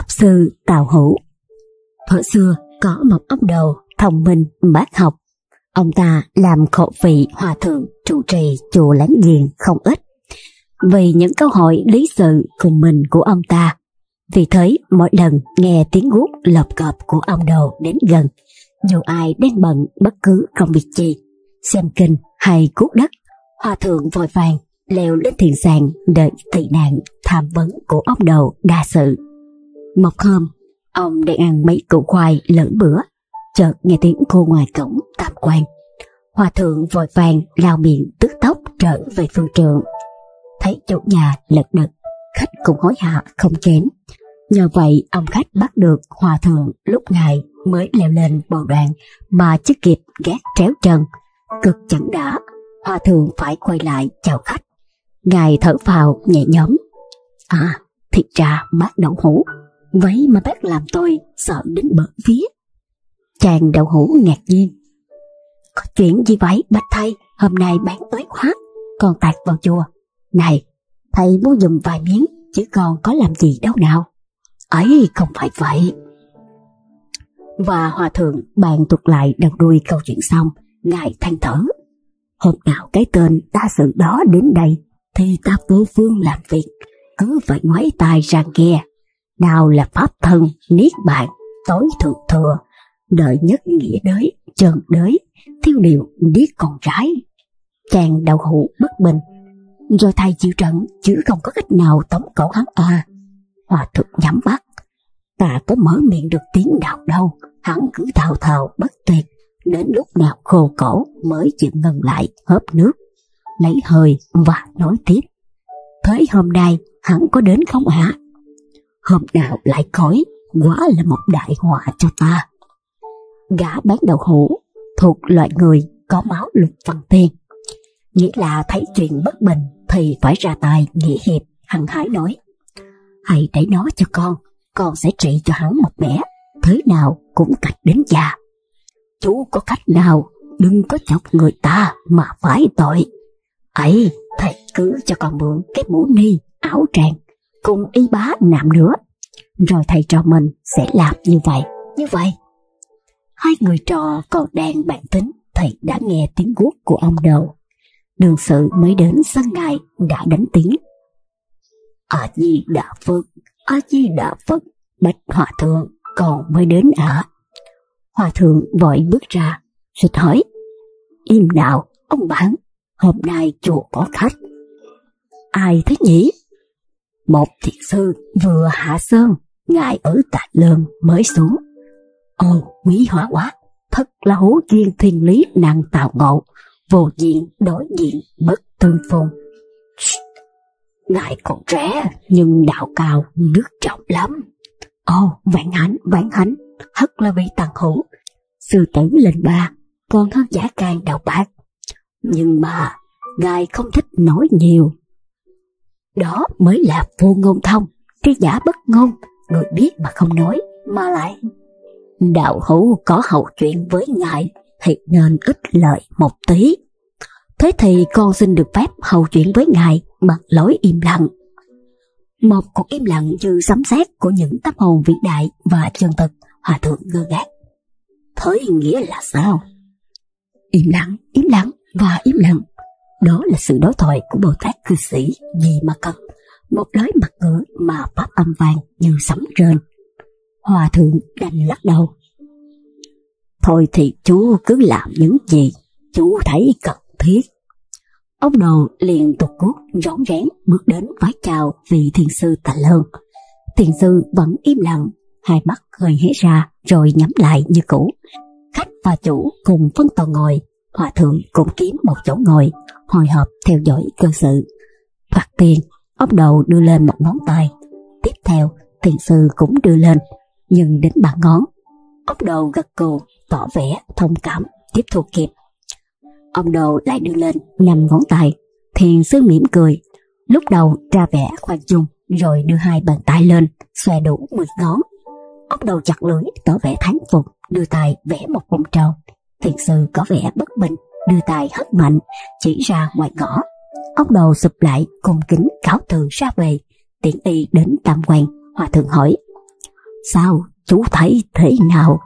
Pháp Sư Tào Hữu. Thuở xưa có một ông đầu thông minh bác học. Ông ta làm khổ vị hòa thượng trụ trì chùa láng giềng không ít. Vì những câu hỏi lý sự cùng mình của ông ta, vì thế mỗi lần nghe tiếng guốc lợp cợp của ông đầu đến gần, dù ai đang bận bất cứ công việc gì, xem kinh hay cuốc đất, hòa thượng vội vàng leo lên thiền sàn đợi tị nạn tham vấn của ông đầu đa sự một hôm, ông đang ăn mấy củ khoai lẫn bữa, chợt nghe tiếng cô ngoài cổng tạm quan. Hòa thượng vội vàng lao miệng tức tốc trở về phương trường Thấy chủ nhà lật đật, khách cũng hối hả không kém. Nhờ vậy ông khách bắt được hòa thượng lúc ngài mới leo lên bầu đoàn mà chưa kịp ghét tréo chân Cực chẳng đã, hòa thượng phải quay lại chào khách. Ngài thở phào nhẹ nhõm À, thịt ra mát đậu hũ Vậy mà bác làm tôi sợ đến bở vía. Chàng đậu hũ ngạc nhiên. Có chuyện gì vậy bạch thầy? Hôm nay bán tới khóa còn tạt vào chùa. Này, thầy mua dùng vài miếng, chứ còn có làm gì đâu nào. Ấy không phải vậy. Và hòa thượng bàn tục lại đầu đuôi câu chuyện xong, ngài than thở. Hôm nào cái tên ta sự đó đến đây, thì ta vô phương làm việc, cứ phải ngoái tai ra nghe nào là pháp thân, niết bàn, tối thượng thừa, đợi nhất nghĩa đới, trần đới, thiêu điều điếc còn trái. Chàng đầu hụ bất bình, rồi thầy chịu trận chứ không có cách nào tống cổ hắn à. Hòa thượng nhắm mắt, ta có mở miệng được tiếng nào đâu, hắn cứ thào thào bất tuyệt, đến lúc nào khô cổ mới chịu ngừng lại hớp nước, lấy hơi và nói tiếp. Thế hôm nay hắn có đến không hả? hôm nào lại khói, quá là một đại họa cho ta. Gã bán đậu hũ thuộc loại người có máu lục văn tiền, Nghĩa là thấy chuyện bất bình thì phải ra tay nghĩa hiệp, hằng hái nói. Hãy để nó cho con, con sẽ trị cho hắn một mẻ, thế nào cũng cạch đến già. Chú có cách nào đừng có chọc người ta mà phải tội. ấy thầy cứ cho con mượn cái mũ ni, áo tràng cùng y bá nạm nữa. Rồi thầy trò mình sẽ làm như vậy, như vậy. Hai người trò còn đang bàn tính thầy đã nghe tiếng guốc của ông đầu. Đường sự mới đến sân ngay đã đánh tiếng. Ở Di Đà Phật, ở Di Đà Phật, Bạch Hòa Thượng còn mới đến ở. Hòa Thượng vội bước ra, rồi hỏi. Im nào, ông bạn, hôm nay chùa có khách. Ai thế nhỉ? Một thiền sư vừa hạ sơn, ngài ở Tạ Lơn mới xuống. Ôi, quý hóa quá, thật là hố duyên thiên lý năng tạo ngộ, vô diện đối diện bất tương phùng. Ngài còn trẻ, nhưng đạo cao nước trọng lắm. ô vạn hạnh, vạn hạnh, thật là vị tàn hữu. Sư tử lên ba, còn hơn giả càng đạo bạc. Nhưng mà, Ngài không thích nói nhiều, đó mới là vô ngôn thông, tri giả bất ngôn, người biết mà không nói, mà lại. Đạo hữu có hậu chuyện với ngài, thì nên ít lợi một tí. Thế thì con xin được phép hầu chuyện với ngài bằng lối im lặng. Một cuộc im lặng như sấm sét của những tâm hồn vĩ đại và chân thực, hòa thượng ngơ ngác. Thế nghĩa là sao? Im lặng, im lặng và im lặng. Đó là sự đối thoại của Bồ Tát cư sĩ gì mà cần một lối mặt ngữ mà pháp âm vang như sấm trên Hòa thượng đành lắc đầu. Thôi thì chú cứ làm những gì chú thấy cần thiết. Ông đầu liền tục cuốc rón rén bước đến vái chào vị thiền sư Tạ Lương. Thiền sư vẫn im lặng, hai mắt hơi hé ra rồi nhắm lại như cũ. Khách và chủ cùng phân tò ngồi Hòa thượng cũng kiếm một chỗ ngồi, hồi hộp theo dõi cơ sự. Thoạt tiền ông đầu đưa lên một ngón tay. Tiếp theo, thiền sư cũng đưa lên, nhưng đến ba ngón. Ốc đầu gật cù, tỏ vẻ thông cảm, tiếp thu kịp. Ông đầu lại đưa lên năm ngón tay. Thiền sư mỉm cười, lúc đầu ra vẻ khoan dung, rồi đưa hai bàn tay lên, xòe đủ mười ngón. Ốc đầu chặt lưỡi, tỏ vẻ thán phục, đưa tay vẽ một vòng tròn, thiền sư có vẻ bất bình đưa tay hất mạnh chỉ ra ngoài ngõ ông đầu sụp lại cung kính cáo từ ra về tiễn y đến tam quan hòa thượng hỏi sao chú thấy thế nào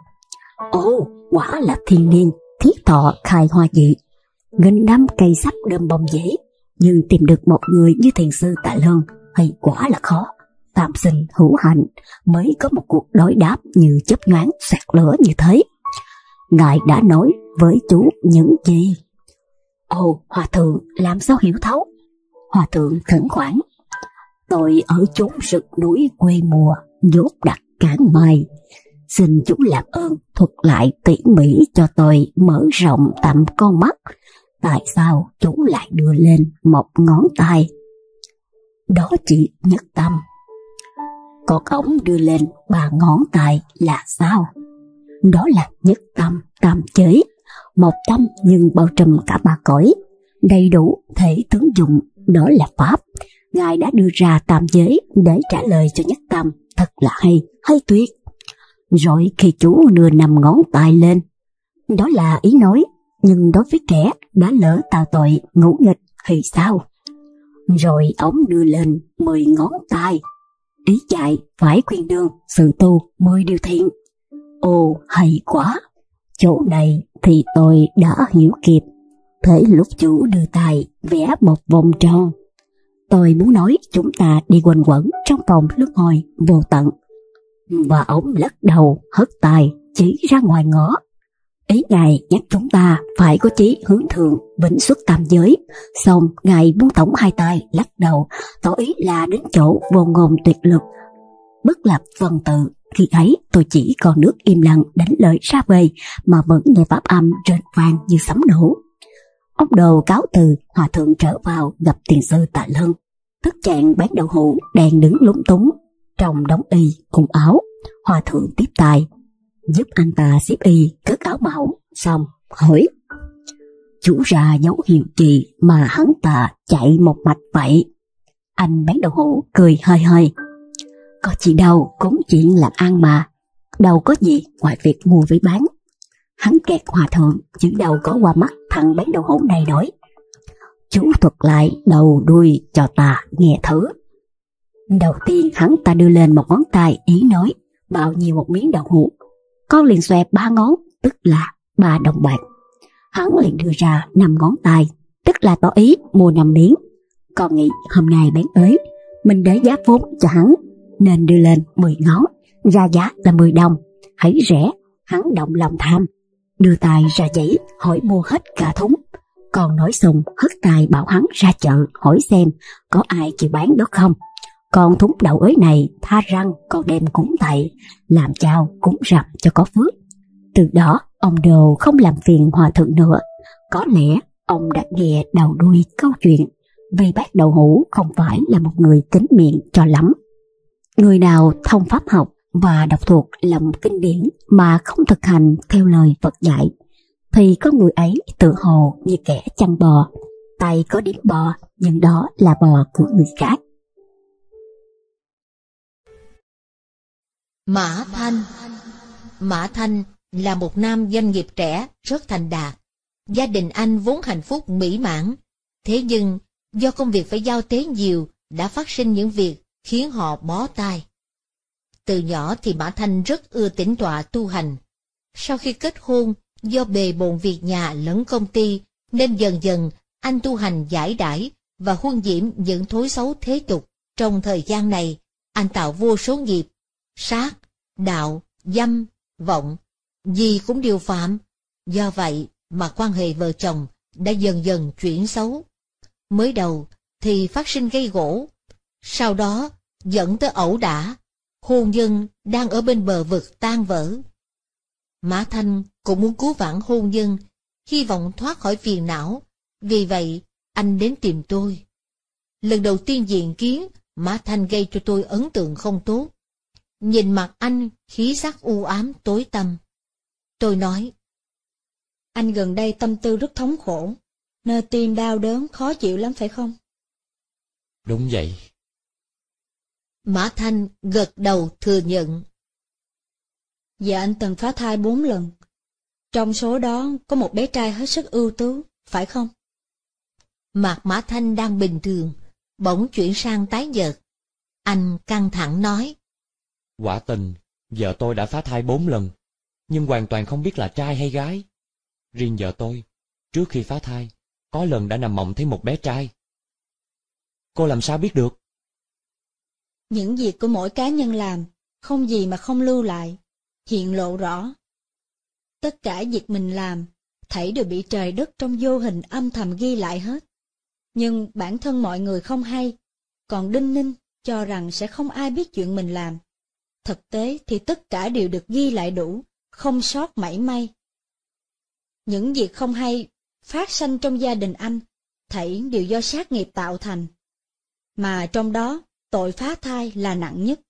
ồ quả là thiên niên thiết thọ khai hoa dị nghìn năm cây sắp đơm bông dễ nhưng tìm được một người như thiền sư tại lơn hay quả là khó tạm sinh hữu hạnh mới có một cuộc đối đáp như chớp nhoáng xoẹt lửa như thế ngài đã nói với chú những gì. Ồ, hòa thượng làm sao hiểu thấu? Hòa thượng khẩn khoản. Tôi ở chốn rực núi quê mùa, dốt đặt cản mai. Xin chú làm ơn thuật lại tỉ mỉ cho tôi mở rộng tầm con mắt. Tại sao chú lại đưa lên một ngón tay? Đó chỉ nhất tâm. Còn ông đưa lên ba ngón tay là sao? đó là nhất tâm tam giới một tâm nhưng bao trùm cả ba cõi, đầy đủ thể tướng dụng, đó là Pháp. Ngài đã đưa ra tam giới để trả lời cho nhất tâm, thật là hay, hay tuyệt. Rồi khi chú đưa nằm ngón tay lên, đó là ý nói, nhưng đối với kẻ đã lỡ tạo tội ngũ nghịch thì sao? Rồi ống đưa lên mười ngón tay, ý chạy phải khuyên đường sự tu mười điều thiện Ồ, hay quá! Chỗ này thì tôi đã hiểu kịp. Thế lúc chú đưa tay vẽ một vòng tròn. Tôi muốn nói chúng ta đi quanh quẩn trong phòng lúc hồi vô tận. Và ông lắc đầu hất tài chỉ ra ngoài ngõ. Ý ngài nhắc chúng ta phải có chí hướng thượng, vĩnh xuất tam giới. Xong ngài buông tổng hai tay lắc đầu, tỏ ý là đến chỗ vô ngôn tuyệt lực. Bất lập phần tự khi ấy tôi chỉ còn nước im lặng đánh lời ra về mà vẫn nghe pháp âm rền vang như sấm nổ. Ông đồ cáo từ, hòa thượng trở vào gặp tiền sư tạ lân. Thức trạng bán đậu hũ đang đứng lúng túng, trong đóng y cùng áo. Hòa thượng tiếp tài, giúp anh ta xếp y cất áo màu, xong hỏi. Chủ ra dấu hiệu gì mà hắn ta chạy một mạch vậy? Anh bán đậu hũ cười hơi hơi, có chị đâu cũng chuyện làm ăn mà, đâu có gì ngoài việc mua với bán. Hắn két hòa thượng, chứ đầu có qua mắt thằng bán đầu hũ này nổi. Chú thuật lại đầu đuôi cho ta nghe thử. Đầu tiên hắn ta đưa lên một ngón tay ý nói, bao nhiêu một miếng đậu hũ. Con liền xòe ba ngón, tức là ba đồng bạc. Hắn liền đưa ra năm ngón tay, tức là tỏ ý mua năm miếng. Con nghĩ hôm nay bán ế, mình để giá vốn cho hắn nên đưa lên 10 ngón, ra giá là 10 đồng. Hãy rẻ, hắn động lòng tham. Đưa tài ra giấy, hỏi mua hết cả thúng. Còn nói sùng, hất tài bảo hắn ra chợ, hỏi xem có ai chịu bán đó không. Còn thúng đậu ới này, tha răng, còn đem cúng thầy, làm chào, cúng rằm cho có phước. Từ đó, ông Đồ không làm phiền hòa thượng nữa. Có lẽ, ông đã nghe đầu đuôi câu chuyện vì bác đầu hũ không phải là một người tính miệng cho lắm. Người nào thông pháp học và đọc thuộc lòng kinh điển mà không thực hành theo lời Phật dạy thì có người ấy tự hồ như kẻ chăn bò, tay có điểm bò nhưng đó là bò của người khác. Mã Thanh Mã Thanh là một nam doanh nghiệp trẻ rất thành đạt. Gia đình anh vốn hạnh phúc mỹ mãn. Thế nhưng, do công việc phải giao tế nhiều, đã phát sinh những việc khiến họ bó tay. Từ nhỏ thì Mã Thanh rất ưa tĩnh tọa tu hành. Sau khi kết hôn, do bề bộn việc nhà lẫn công ty, nên dần dần anh tu hành giải đãi và huân diễm những thối xấu thế tục. Trong thời gian này, anh tạo vô số nghiệp, sát, đạo, dâm, vọng, gì cũng điều phạm. Do vậy mà quan hệ vợ chồng đã dần dần chuyển xấu. Mới đầu thì phát sinh gây gỗ, sau đó dẫn tới ẩu đả, hôn nhân đang ở bên bờ vực tan vỡ. Mã Thanh cũng muốn cứu vãn hôn nhân, hy vọng thoát khỏi phiền não, vì vậy anh đến tìm tôi. Lần đầu tiên diện kiến, Mã Thanh gây cho tôi ấn tượng không tốt. Nhìn mặt anh khí sắc u ám tối tăm. Tôi nói, anh gần đây tâm tư rất thống khổ, nơi tim đau đớn khó chịu lắm phải không? Đúng vậy. Mã Thanh gật đầu thừa nhận. Dạ anh từng phá thai bốn lần. Trong số đó có một bé trai hết sức ưu tú, phải không? Mặt Mã Thanh đang bình thường, bỗng chuyển sang tái nhợt. Anh căng thẳng nói. Quả tình, vợ tôi đã phá thai bốn lần, nhưng hoàn toàn không biết là trai hay gái. Riêng vợ tôi, trước khi phá thai, có lần đã nằm mộng thấy một bé trai. Cô làm sao biết được? Những việc của mỗi cá nhân làm, không gì mà không lưu lại, hiện lộ rõ. Tất cả việc mình làm, thảy đều bị trời đất trong vô hình âm thầm ghi lại hết. Nhưng bản thân mọi người không hay, còn đinh ninh cho rằng sẽ không ai biết chuyện mình làm. Thực tế thì tất cả đều được ghi lại đủ, không sót mảy may. Những việc không hay phát sanh trong gia đình anh, thảy đều do sát nghiệp tạo thành. Mà trong đó, tội phá thai là nặng nhất.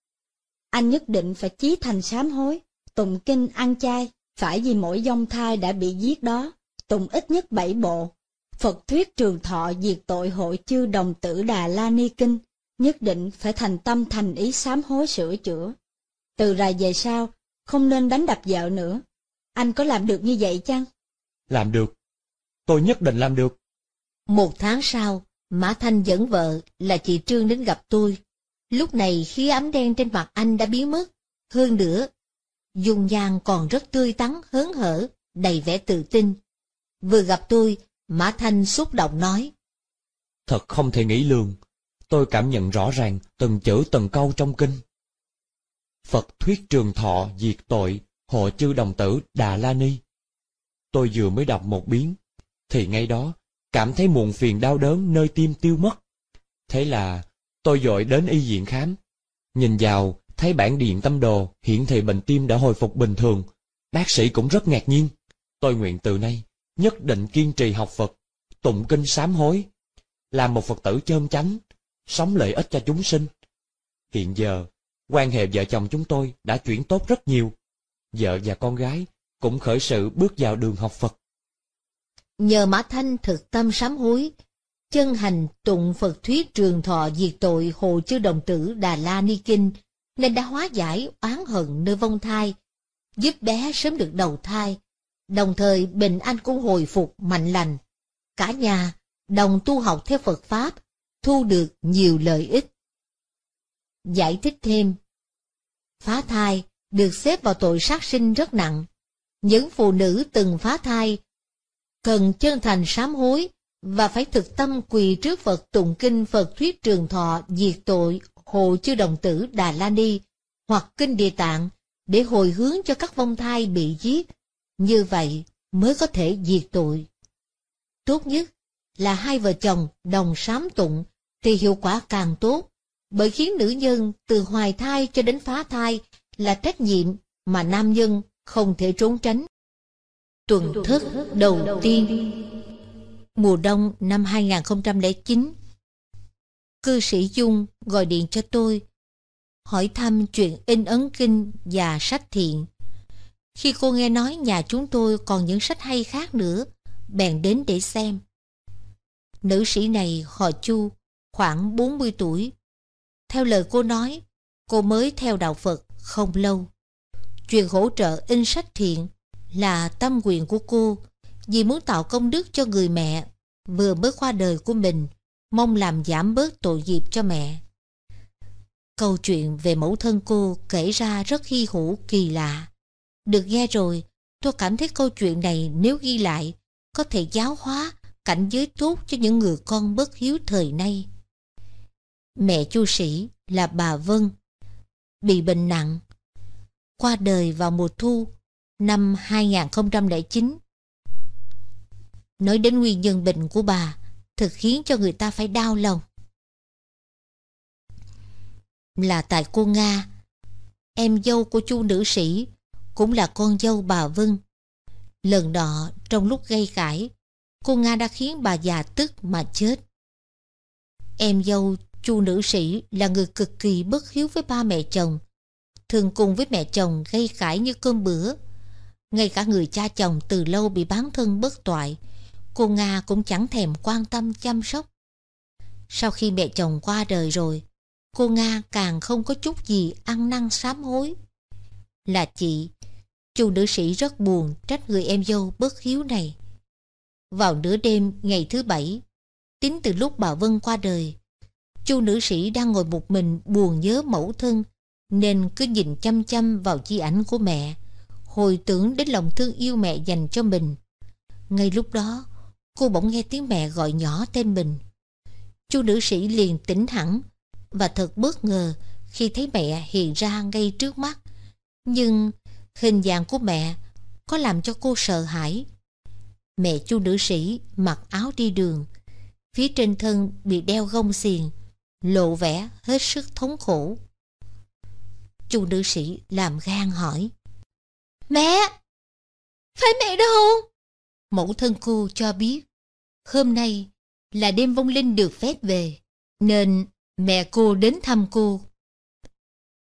Anh nhất định phải chí thành sám hối, tụng kinh ăn chay, phải vì mỗi dông thai đã bị giết đó, tụng ít nhất bảy bộ. Phật thuyết trường thọ diệt tội hội chư đồng tử Đà La Ni Kinh, nhất định phải thành tâm thành ý sám hối sửa chữa. Từ rày về sau, không nên đánh đập vợ nữa. Anh có làm được như vậy chăng? Làm được. Tôi nhất định làm được. Một tháng sau, Mã Thanh dẫn vợ là chị Trương đến gặp tôi Lúc này khi ấm đen trên mặt anh đã biến mất, hơn nữa, dung nhan còn rất tươi tắn hớn hở, đầy vẻ tự tin. Vừa gặp tôi, Mã Thanh xúc động nói. Thật không thể nghĩ lường, tôi cảm nhận rõ ràng từng chữ từng câu trong kinh. Phật thuyết trường thọ diệt tội, hộ chư đồng tử Đà La Ni. Tôi vừa mới đọc một biến, thì ngay đó, cảm thấy muộn phiền đau đớn nơi tim tiêu mất. Thế là Tôi dội đến y viện khám. Nhìn vào, thấy bản điện tâm đồ, hiện thì bệnh tim đã hồi phục bình thường. Bác sĩ cũng rất ngạc nhiên. Tôi nguyện từ nay, nhất định kiên trì học Phật, tụng kinh sám hối, làm một Phật tử chơn chánh, sống lợi ích cho chúng sinh. Hiện giờ, quan hệ vợ chồng chúng tôi đã chuyển tốt rất nhiều. Vợ và con gái cũng khởi sự bước vào đường học Phật. Nhờ Mã Thanh thực tâm sám hối, chân hành tụng Phật thuyết trường thọ diệt tội Hồ Chư Đồng Tử Đà La Ni Kinh, nên đã hóa giải oán hận nơi vong thai, giúp bé sớm được đầu thai, đồng thời bình anh cũng hồi phục mạnh lành. Cả nhà đồng tu học theo Phật Pháp, thu được nhiều lợi ích. Giải thích thêm Phá thai được xếp vào tội sát sinh rất nặng. Những phụ nữ từng phá thai cần chân thành sám hối và phải thực tâm quỳ trước Phật tụng kinh Phật thuyết trường thọ diệt tội hộ Chư Đồng Tử Đà La Ni hoặc kinh Địa Tạng để hồi hướng cho các vong thai bị giết, như vậy mới có thể diệt tội. Tốt nhất là hai vợ chồng đồng sám tụng thì hiệu quả càng tốt, bởi khiến nữ nhân từ hoài thai cho đến phá thai là trách nhiệm mà nam nhân không thể trốn tránh. Tuần thức đầu tiên Mùa đông năm 2009, cư sĩ Dung gọi điện cho tôi, hỏi thăm chuyện in ấn kinh và sách thiện. Khi cô nghe nói nhà chúng tôi còn những sách hay khác nữa, bèn đến để xem. Nữ sĩ này họ Chu, khoảng 40 tuổi. Theo lời cô nói, cô mới theo đạo Phật không lâu. Chuyện hỗ trợ in sách thiện là tâm nguyện của cô vì muốn tạo công đức cho người mẹ vừa mới qua đời của mình, mong làm giảm bớt tội nghiệp cho mẹ. Câu chuyện về mẫu thân cô kể ra rất hy hữu kỳ lạ. Được nghe rồi, tôi cảm thấy câu chuyện này nếu ghi lại, có thể giáo hóa cảnh giới tốt cho những người con bất hiếu thời nay. Mẹ chu sĩ là bà Vân, bị bệnh nặng, qua đời vào mùa thu năm 2009 Nói đến nguyên nhân bệnh của bà thật khiến cho người ta phải đau lòng Là tại cô Nga Em dâu của chu nữ sĩ Cũng là con dâu bà Vân Lần đó trong lúc gây cãi Cô Nga đã khiến bà già tức mà chết Em dâu chu nữ sĩ là người cực kỳ bất hiếu với ba mẹ chồng Thường cùng với mẹ chồng gây cãi như cơm bữa ngay cả người cha chồng từ lâu bị bán thân bất toại cô Nga cũng chẳng thèm quan tâm chăm sóc. Sau khi mẹ chồng qua đời rồi, cô Nga càng không có chút gì ăn năn sám hối. Là chị, chu nữ sĩ rất buồn trách người em dâu bất hiếu này. Vào nửa đêm ngày thứ bảy, tính từ lúc bà Vân qua đời, chu nữ sĩ đang ngồi một mình buồn nhớ mẫu thân, nên cứ nhìn chăm chăm vào chi ảnh của mẹ, hồi tưởng đến lòng thương yêu mẹ dành cho mình. Ngay lúc đó, cô bỗng nghe tiếng mẹ gọi nhỏ tên mình. Chu nữ sĩ liền tỉnh hẳn và thật bất ngờ khi thấy mẹ hiện ra ngay trước mắt. Nhưng hình dạng của mẹ có làm cho cô sợ hãi. Mẹ chu nữ sĩ mặc áo đi đường, phía trên thân bị đeo gông xiềng, lộ vẻ hết sức thống khổ. Chu nữ sĩ làm gan hỏi. Mẹ! Phải mẹ đâu? mẫu thân cô cho biết, hôm nay là đêm vong linh được phép về, nên mẹ cô đến thăm cô.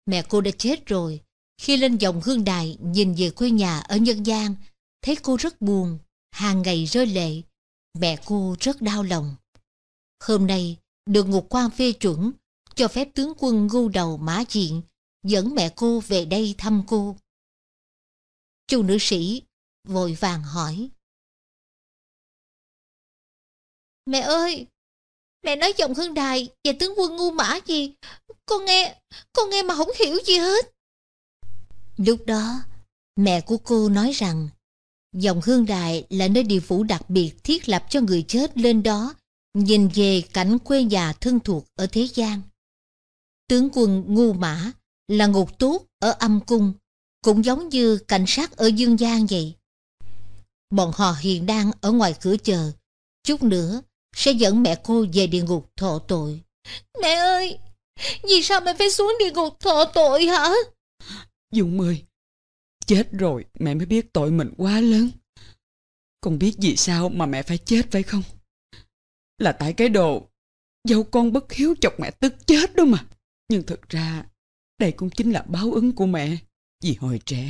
Mẹ cô đã chết rồi, khi lên dòng hương đài nhìn về quê nhà ở Nhân gian thấy cô rất buồn, hàng ngày rơi lệ, mẹ cô rất đau lòng. Hôm nay, được ngục quan phê chuẩn, cho phép tướng quân ngu đầu mã diện, dẫn mẹ cô về đây thăm cô. Chu nữ sĩ vội vàng hỏi. Mẹ ơi, mẹ nói giọng Hương Đài và tướng quân ngu mã gì, con nghe, con nghe mà không hiểu gì hết. Lúc đó, mẹ của cô nói rằng, dòng Hương Đài là nơi địa phủ đặc biệt thiết lập cho người chết lên đó, nhìn về cảnh quê nhà thân thuộc ở thế gian. Tướng quân ngu mã là ngục tốt ở âm cung, cũng giống như cảnh sát ở dương gian vậy. Bọn họ hiện đang ở ngoài cửa chờ, chút nữa sẽ dẫn mẹ cô về địa ngục thọ tội. Mẹ ơi, vì sao mẹ phải xuống địa ngục thọ tội hả? Dung ơi, chết rồi mẹ mới biết tội mình quá lớn. Con biết vì sao mà mẹ phải chết phải không? Là tại cái đồ dâu con bất hiếu chọc mẹ tức chết đó mà. Nhưng thực ra đây cũng chính là báo ứng của mẹ. Vì hồi trẻ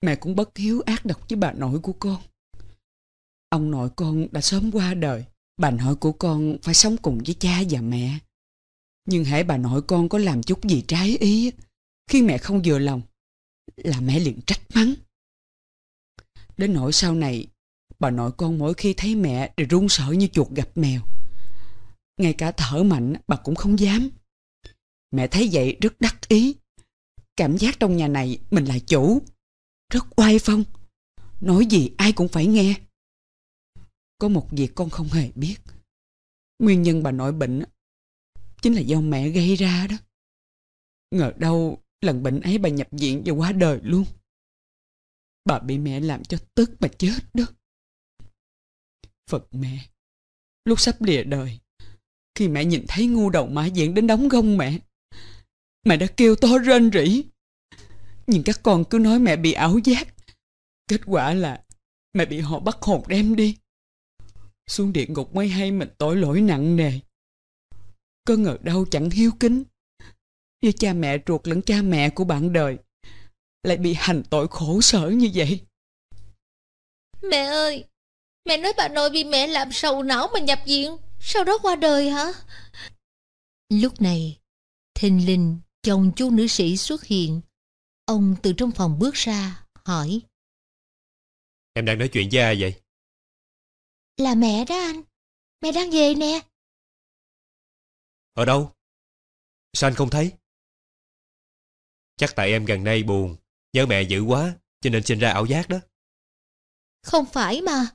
mẹ cũng bất hiếu ác độc với bà nội của con. Ông nội con đã sớm qua đời Bà nội của con phải sống cùng với cha và mẹ. Nhưng hãy bà nội con có làm chút gì trái ý, khi mẹ không vừa lòng, là mẹ liền trách mắng. Đến nỗi sau này, bà nội con mỗi khi thấy mẹ đều run sợ như chuột gặp mèo. Ngay cả thở mạnh bà cũng không dám. Mẹ thấy vậy rất đắc ý. Cảm giác trong nhà này mình là chủ. Rất oai phong. Nói gì ai cũng phải nghe. Có một việc con không hề biết. Nguyên nhân bà nội bệnh chính là do mẹ gây ra đó. Ngờ đâu lần bệnh ấy bà nhập viện và qua đời luôn. Bà bị mẹ làm cho tức mà chết đó. Phật mẹ, lúc sắp lìa đời, khi mẹ nhìn thấy ngu đầu mã diện đến đóng gông mẹ, mẹ đã kêu to rên rỉ. Nhưng các con cứ nói mẹ bị ảo giác. Kết quả là mẹ bị họ bắt hồn đem đi xuống địa ngục mới hay mình tội lỗi nặng nề có ngờ đâu chẳng hiếu kính với cha mẹ ruột lẫn cha mẹ của bạn đời lại bị hành tội khổ sở như vậy mẹ ơi mẹ nói bà nội bị mẹ làm sầu não mà nhập viện sau đó qua đời hả lúc này thình Linh chồng chú nữ sĩ xuất hiện ông từ trong phòng bước ra hỏi em đang nói chuyện với ai vậy là mẹ đó anh. Mẹ đang về nè. Ở đâu? Sao anh không thấy? Chắc tại em gần đây buồn, nhớ mẹ dữ quá, cho nên sinh ra ảo giác đó. Không phải mà.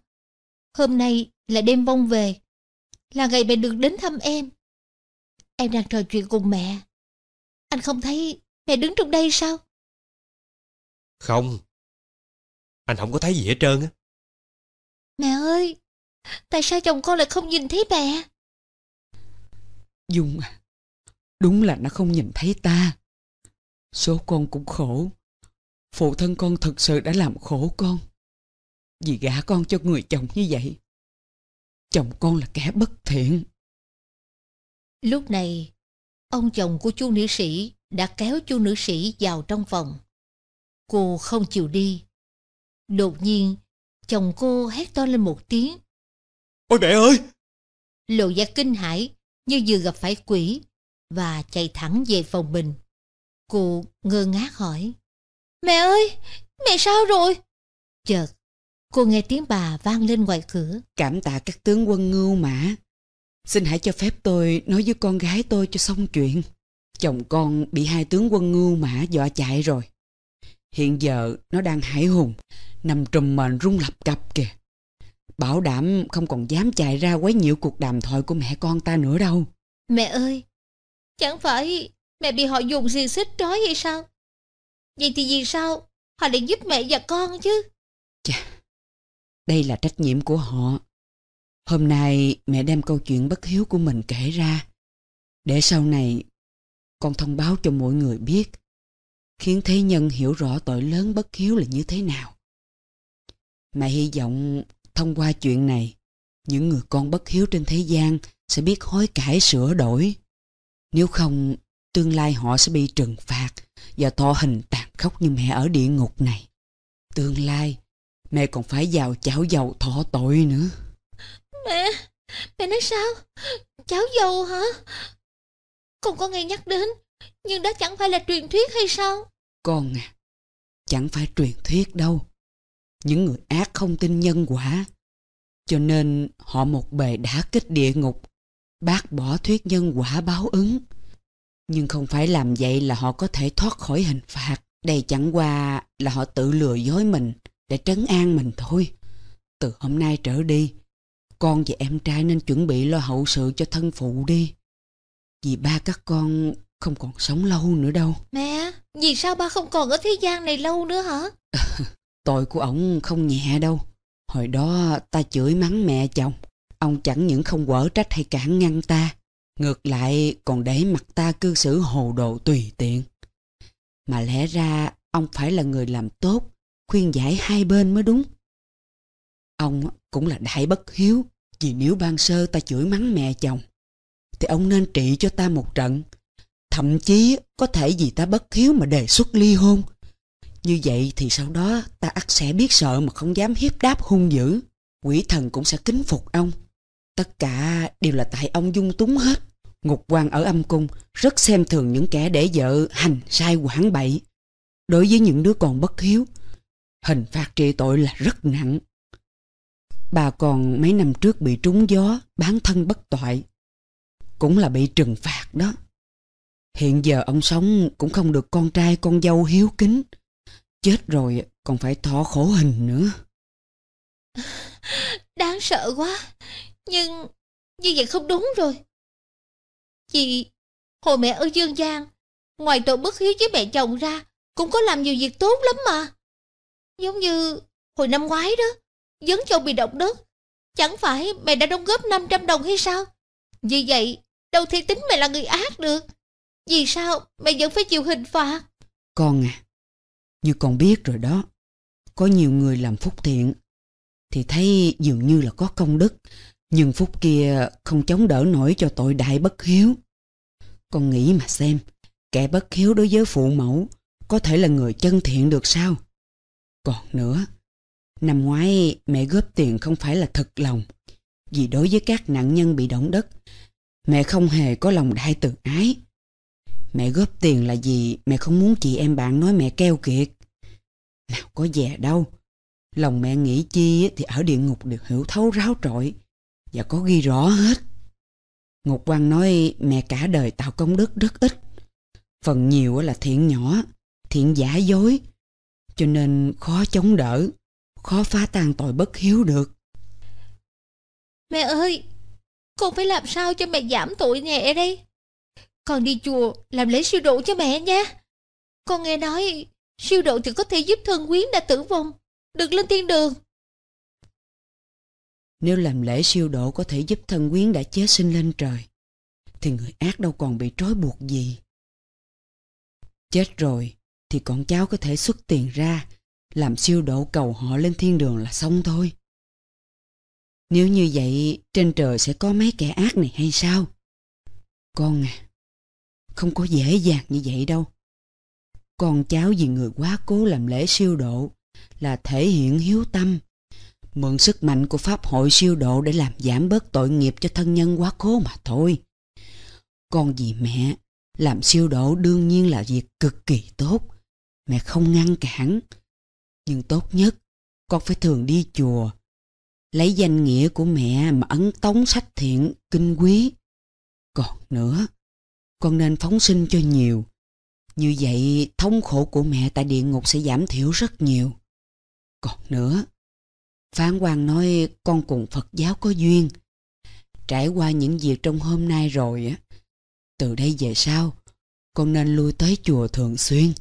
Hôm nay là đêm vong về. Là ngày mẹ được đến thăm em. Em đang trò chuyện cùng mẹ. Anh không thấy mẹ đứng trong đây sao? Không. Anh không có thấy gì hết trơn á. Mẹ ơi, Tại sao chồng con lại không nhìn thấy mẹ Dung à Đúng là nó không nhìn thấy ta Số con cũng khổ Phụ thân con thật sự đã làm khổ con Vì gả con cho người chồng như vậy Chồng con là kẻ bất thiện Lúc này Ông chồng của chú nữ sĩ Đã kéo chú nữ sĩ vào trong phòng Cô không chịu đi Đột nhiên Chồng cô hét to lên một tiếng Ôi mẹ ơi! Lộ ra kinh hãi như vừa gặp phải quỷ và chạy thẳng về phòng mình. Cô ngơ ngác hỏi. Mẹ ơi! Mẹ sao rồi? Chợt, cô nghe tiếng bà vang lên ngoài cửa. Cảm tạ các tướng quân ngưu mã. Xin hãy cho phép tôi nói với con gái tôi cho xong chuyện. Chồng con bị hai tướng quân ngưu mã dọa chạy rồi. Hiện giờ nó đang hải hùng, nằm trùm mền rung lập cặp kìa. Bảo đảm không còn dám chạy ra quấy nhiễu cuộc đàm thoại của mẹ con ta nữa đâu. Mẹ ơi, chẳng phải mẹ bị họ dùng gì xích trói hay sao? Vậy thì vì sao họ lại giúp mẹ và con chứ? Chà, đây là trách nhiệm của họ. Hôm nay mẹ đem câu chuyện bất hiếu của mình kể ra. Để sau này con thông báo cho mọi người biết. Khiến thế nhân hiểu rõ tội lớn bất hiếu là như thế nào. Mẹ hy vọng Thông qua chuyện này, những người con bất hiếu trên thế gian sẽ biết hối cải sửa đổi. Nếu không, tương lai họ sẽ bị trừng phạt và thọ hình tàn khốc như mẹ ở địa ngục này. Tương lai, mẹ còn phải vào chảo dầu thọ tội nữa. Mẹ, mẹ nói sao? Chảo dầu hả? Con có nghe nhắc đến, nhưng đó chẳng phải là truyền thuyết hay sao? Con à, chẳng phải truyền thuyết đâu những người ác không tin nhân quả. Cho nên họ một bề đã kích địa ngục, bác bỏ thuyết nhân quả báo ứng. Nhưng không phải làm vậy là họ có thể thoát khỏi hình phạt. Đây chẳng qua là họ tự lừa dối mình để trấn an mình thôi. Từ hôm nay trở đi, con và em trai nên chuẩn bị lo hậu sự cho thân phụ đi. Vì ba các con không còn sống lâu nữa đâu. Mẹ, vì sao ba không còn ở thế gian này lâu nữa hả? Tội của ổng không nhẹ đâu. Hồi đó ta chửi mắng mẹ chồng. Ông chẳng những không quở trách hay cản ngăn ta. Ngược lại còn để mặt ta cư xử hồ đồ tùy tiện. Mà lẽ ra ông phải là người làm tốt, khuyên giải hai bên mới đúng. Ông cũng là đại bất hiếu, vì nếu ban sơ ta chửi mắng mẹ chồng, thì ông nên trị cho ta một trận. Thậm chí có thể vì ta bất hiếu mà đề xuất ly hôn như vậy thì sau đó ta ắt sẽ biết sợ mà không dám hiếp đáp hung dữ. Quỷ thần cũng sẽ kính phục ông. Tất cả đều là tại ông dung túng hết. Ngục quan ở âm cung rất xem thường những kẻ để vợ hành sai quảng bậy. Đối với những đứa còn bất hiếu, hình phạt trị tội là rất nặng. Bà còn mấy năm trước bị trúng gió, bán thân bất toại. Cũng là bị trừng phạt đó. Hiện giờ ông sống cũng không được con trai con dâu hiếu kính Chết rồi còn phải thọ khổ hình nữa Đáng sợ quá Nhưng như vậy không đúng rồi Chị Hồi mẹ ở Dương Giang Ngoài tội bất hiếu với mẹ chồng ra Cũng có làm nhiều việc tốt lắm mà Giống như hồi năm ngoái đó Dấn châu bị động đất Chẳng phải mẹ đã đóng góp 500 đồng hay sao Vì vậy Đâu thể tính mẹ là người ác được Vì sao mẹ vẫn phải chịu hình phạt Con à như con biết rồi đó, có nhiều người làm phúc thiện thì thấy dường như là có công đức, nhưng phúc kia không chống đỡ nổi cho tội đại bất hiếu. Con nghĩ mà xem, kẻ bất hiếu đối với phụ mẫu có thể là người chân thiện được sao? Còn nữa, năm ngoái mẹ góp tiền không phải là thật lòng, vì đối với các nạn nhân bị động đất, mẹ không hề có lòng đại từ ái Mẹ góp tiền là gì mẹ không muốn chị em bạn nói mẹ keo kiệt. Nào có dè đâu. Lòng mẹ nghĩ chi thì ở địa ngục được hiểu thấu ráo trọi. Và có ghi rõ hết. Ngục quan nói mẹ cả đời tạo công đức rất ít. Phần nhiều là thiện nhỏ, thiện giả dối. Cho nên khó chống đỡ, khó phá tan tội bất hiếu được. Mẹ ơi, con phải làm sao cho mẹ giảm tội nhẹ đây? Con đi chùa làm lễ siêu độ cho mẹ nha. Con nghe nói siêu độ thì có thể giúp thân quyến đã tử vong, được lên thiên đường. Nếu làm lễ siêu độ có thể giúp thân quyến đã chết sinh lên trời, thì người ác đâu còn bị trói buộc gì. Chết rồi thì con cháu có thể xuất tiền ra, làm siêu độ cầu họ lên thiên đường là xong thôi. Nếu như vậy, trên trời sẽ có mấy kẻ ác này hay sao? Con à, không có dễ dàng như vậy đâu. Con cháu vì người quá cố làm lễ siêu độ là thể hiện hiếu tâm, mượn sức mạnh của Pháp hội siêu độ để làm giảm bớt tội nghiệp cho thân nhân quá cố mà thôi. Con vì mẹ, làm siêu độ đương nhiên là việc cực kỳ tốt, mẹ không ngăn cản. Nhưng tốt nhất, con phải thường đi chùa, lấy danh nghĩa của mẹ mà ấn tống sách thiện, kinh quý. Còn nữa, con nên phóng sinh cho nhiều. Như vậy thống khổ của mẹ tại địa ngục sẽ giảm thiểu rất nhiều. Còn nữa, Phán quan nói con cùng Phật giáo có duyên. Trải qua những việc trong hôm nay rồi á, từ đây về sau, con nên lui tới chùa thường xuyên.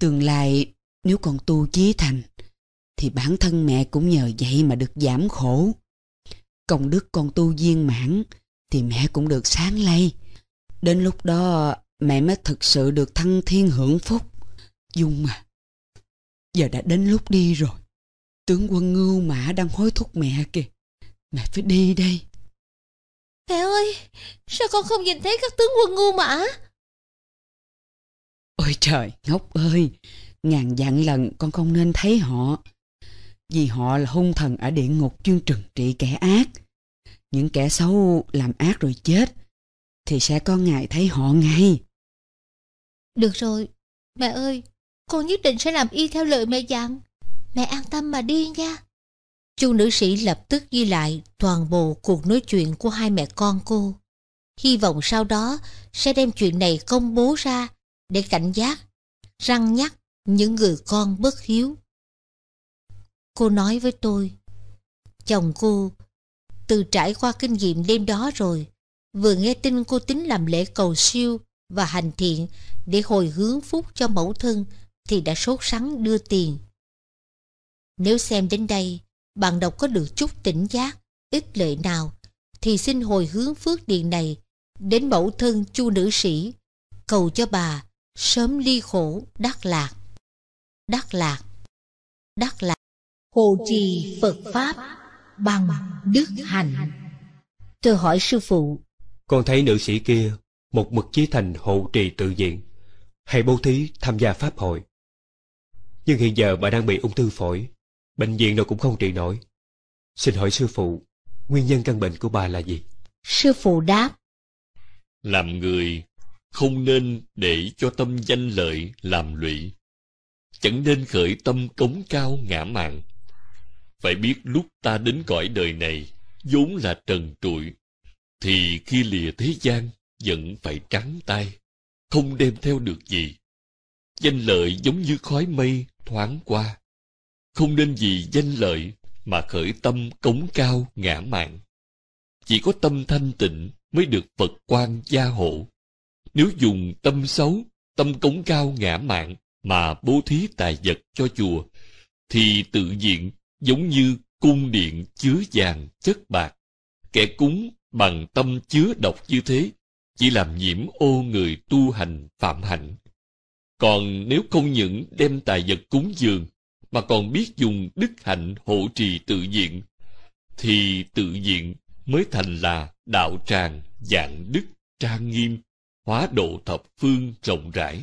Tương lai nếu con tu chí thành, thì bản thân mẹ cũng nhờ vậy mà được giảm khổ. Công đức con tu viên mãn, thì mẹ cũng được sáng lây. Đến lúc đó mẹ mới thực sự được thăng thiên hưởng phúc. Dung à, giờ đã đến lúc đi rồi. Tướng quân ngưu mã đang hối thúc mẹ kìa. Mẹ phải đi đây. Mẹ ơi, sao con không nhìn thấy các tướng quân ngu mã? Ôi trời, ngốc ơi, ngàn vạn lần con không nên thấy họ. Vì họ là hung thần ở địa ngục chuyên trừng trị kẻ ác. Những kẻ xấu làm ác rồi chết thì sẽ có ngày thấy họ ngay. Được rồi, mẹ ơi, con nhất định sẽ làm y theo lời mẹ dặn. Mẹ an tâm mà đi nha. Chu nữ sĩ lập tức ghi lại toàn bộ cuộc nói chuyện của hai mẹ con cô. Hy vọng sau đó sẽ đem chuyện này công bố ra để cảnh giác, răng nhắc những người con bất hiếu. Cô nói với tôi, chồng cô từ trải qua kinh nghiệm đêm đó rồi, vừa nghe tin cô tính làm lễ cầu siêu và hành thiện để hồi hướng phúc cho mẫu thân thì đã sốt sắng đưa tiền. Nếu xem đến đây, bạn đọc có được chút tỉnh giác, ít lợi nào, thì xin hồi hướng phước điện này đến mẫu thân chu nữ sĩ, cầu cho bà sớm ly khổ đắc lạc. Đắc lạc, đắc lạc, hồ trì Phật Pháp bằng đức hạnh. Tôi hỏi sư phụ, con thấy nữ sĩ kia một mực chí thành hộ trì tự diện, hay bố thí tham gia pháp hội. Nhưng hiện giờ bà đang bị ung thư phổi, bệnh viện nào cũng không trị nổi. Xin hỏi sư phụ, nguyên nhân căn bệnh của bà là gì? Sư phụ đáp. Làm người không nên để cho tâm danh lợi làm lụy. Chẳng nên khởi tâm cống cao ngã mạn. Phải biết lúc ta đến cõi đời này, vốn là trần trụi, thì khi lìa thế gian vẫn phải trắng tay không đem theo được gì danh lợi giống như khói mây thoáng qua không nên vì danh lợi mà khởi tâm cống cao ngã mạn chỉ có tâm thanh tịnh mới được phật quan gia hộ nếu dùng tâm xấu tâm cống cao ngã mạn mà bố thí tài vật cho chùa thì tự diện giống như cung điện chứa vàng chất bạc kẻ cúng bằng tâm chứa độc như thế, chỉ làm nhiễm ô người tu hành phạm hạnh. Còn nếu không những đem tài vật cúng dường, mà còn biết dùng đức hạnh hộ trì tự diện, thì tự diện mới thành là đạo tràng dạng đức trang nghiêm, hóa độ thập phương rộng rãi.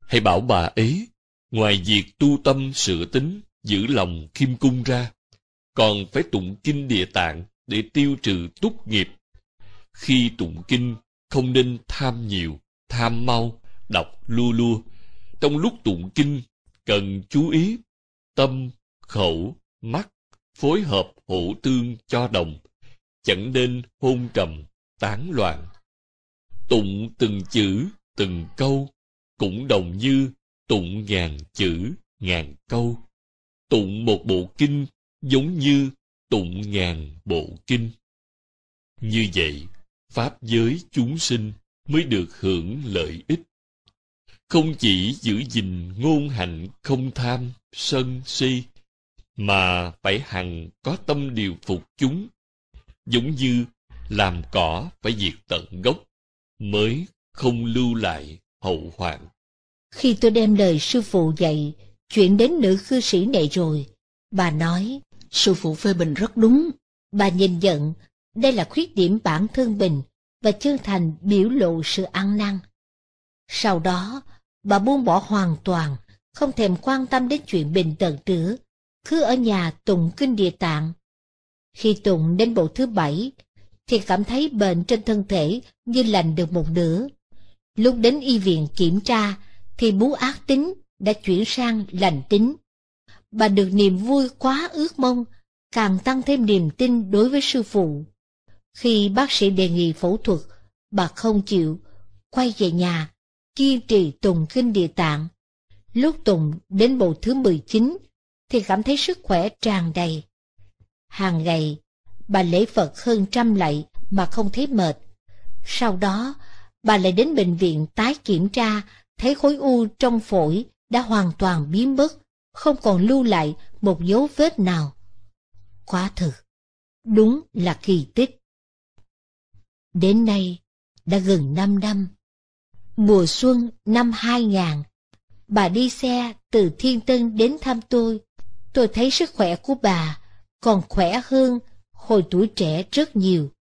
Hãy bảo bà ấy, ngoài việc tu tâm sửa tính, giữ lòng khiêm cung ra, còn phải tụng kinh địa tạng, để tiêu trừ túc nghiệp. Khi tụng kinh, không nên tham nhiều, tham mau, đọc lua lua. Trong lúc tụng kinh, cần chú ý tâm, khẩu, mắt phối hợp hỗ tương cho đồng, chẳng nên hôn trầm, tán loạn. Tụng từng chữ, từng câu, cũng đồng như tụng ngàn chữ, ngàn câu. Tụng một bộ kinh giống như tụng ngàn bộ kinh. Như vậy, Pháp giới chúng sinh mới được hưởng lợi ích. Không chỉ giữ gìn ngôn hạnh không tham, sân, si, mà phải hằng có tâm điều phục chúng, giống như làm cỏ phải diệt tận gốc, mới không lưu lại hậu hoạn. Khi tôi đem lời sư phụ dạy, chuyện đến nữ cư sĩ này rồi, bà nói, Sư phụ phê bình rất đúng. Bà nhìn nhận, đây là khuyết điểm bản thân bình và chân thành biểu lộ sự ăn năn. Sau đó, bà buông bỏ hoàn toàn, không thèm quan tâm đến chuyện bình tận nữa, cứ ở nhà tụng kinh địa tạng. Khi tụng đến bộ thứ bảy, thì cảm thấy bệnh trên thân thể như lành được một nửa. Lúc đến y viện kiểm tra, thì bú ác tính đã chuyển sang lành tính bà được niềm vui quá ước mong, càng tăng thêm niềm tin đối với sư phụ. Khi bác sĩ đề nghị phẫu thuật, bà không chịu, quay về nhà, kiên trì tùng kinh địa tạng. Lúc tùng đến bộ thứ 19, thì cảm thấy sức khỏe tràn đầy. Hàng ngày, bà lễ Phật hơn trăm lạy mà không thấy mệt. Sau đó, bà lại đến bệnh viện tái kiểm tra, thấy khối u trong phổi đã hoàn toàn biến mất không còn lưu lại một dấu vết nào. Quá thực, đúng là kỳ tích. Đến nay, đã gần 5 năm. Mùa xuân năm 2000, bà đi xe từ Thiên Tân đến thăm tôi. Tôi thấy sức khỏe của bà còn khỏe hơn hồi tuổi trẻ rất nhiều.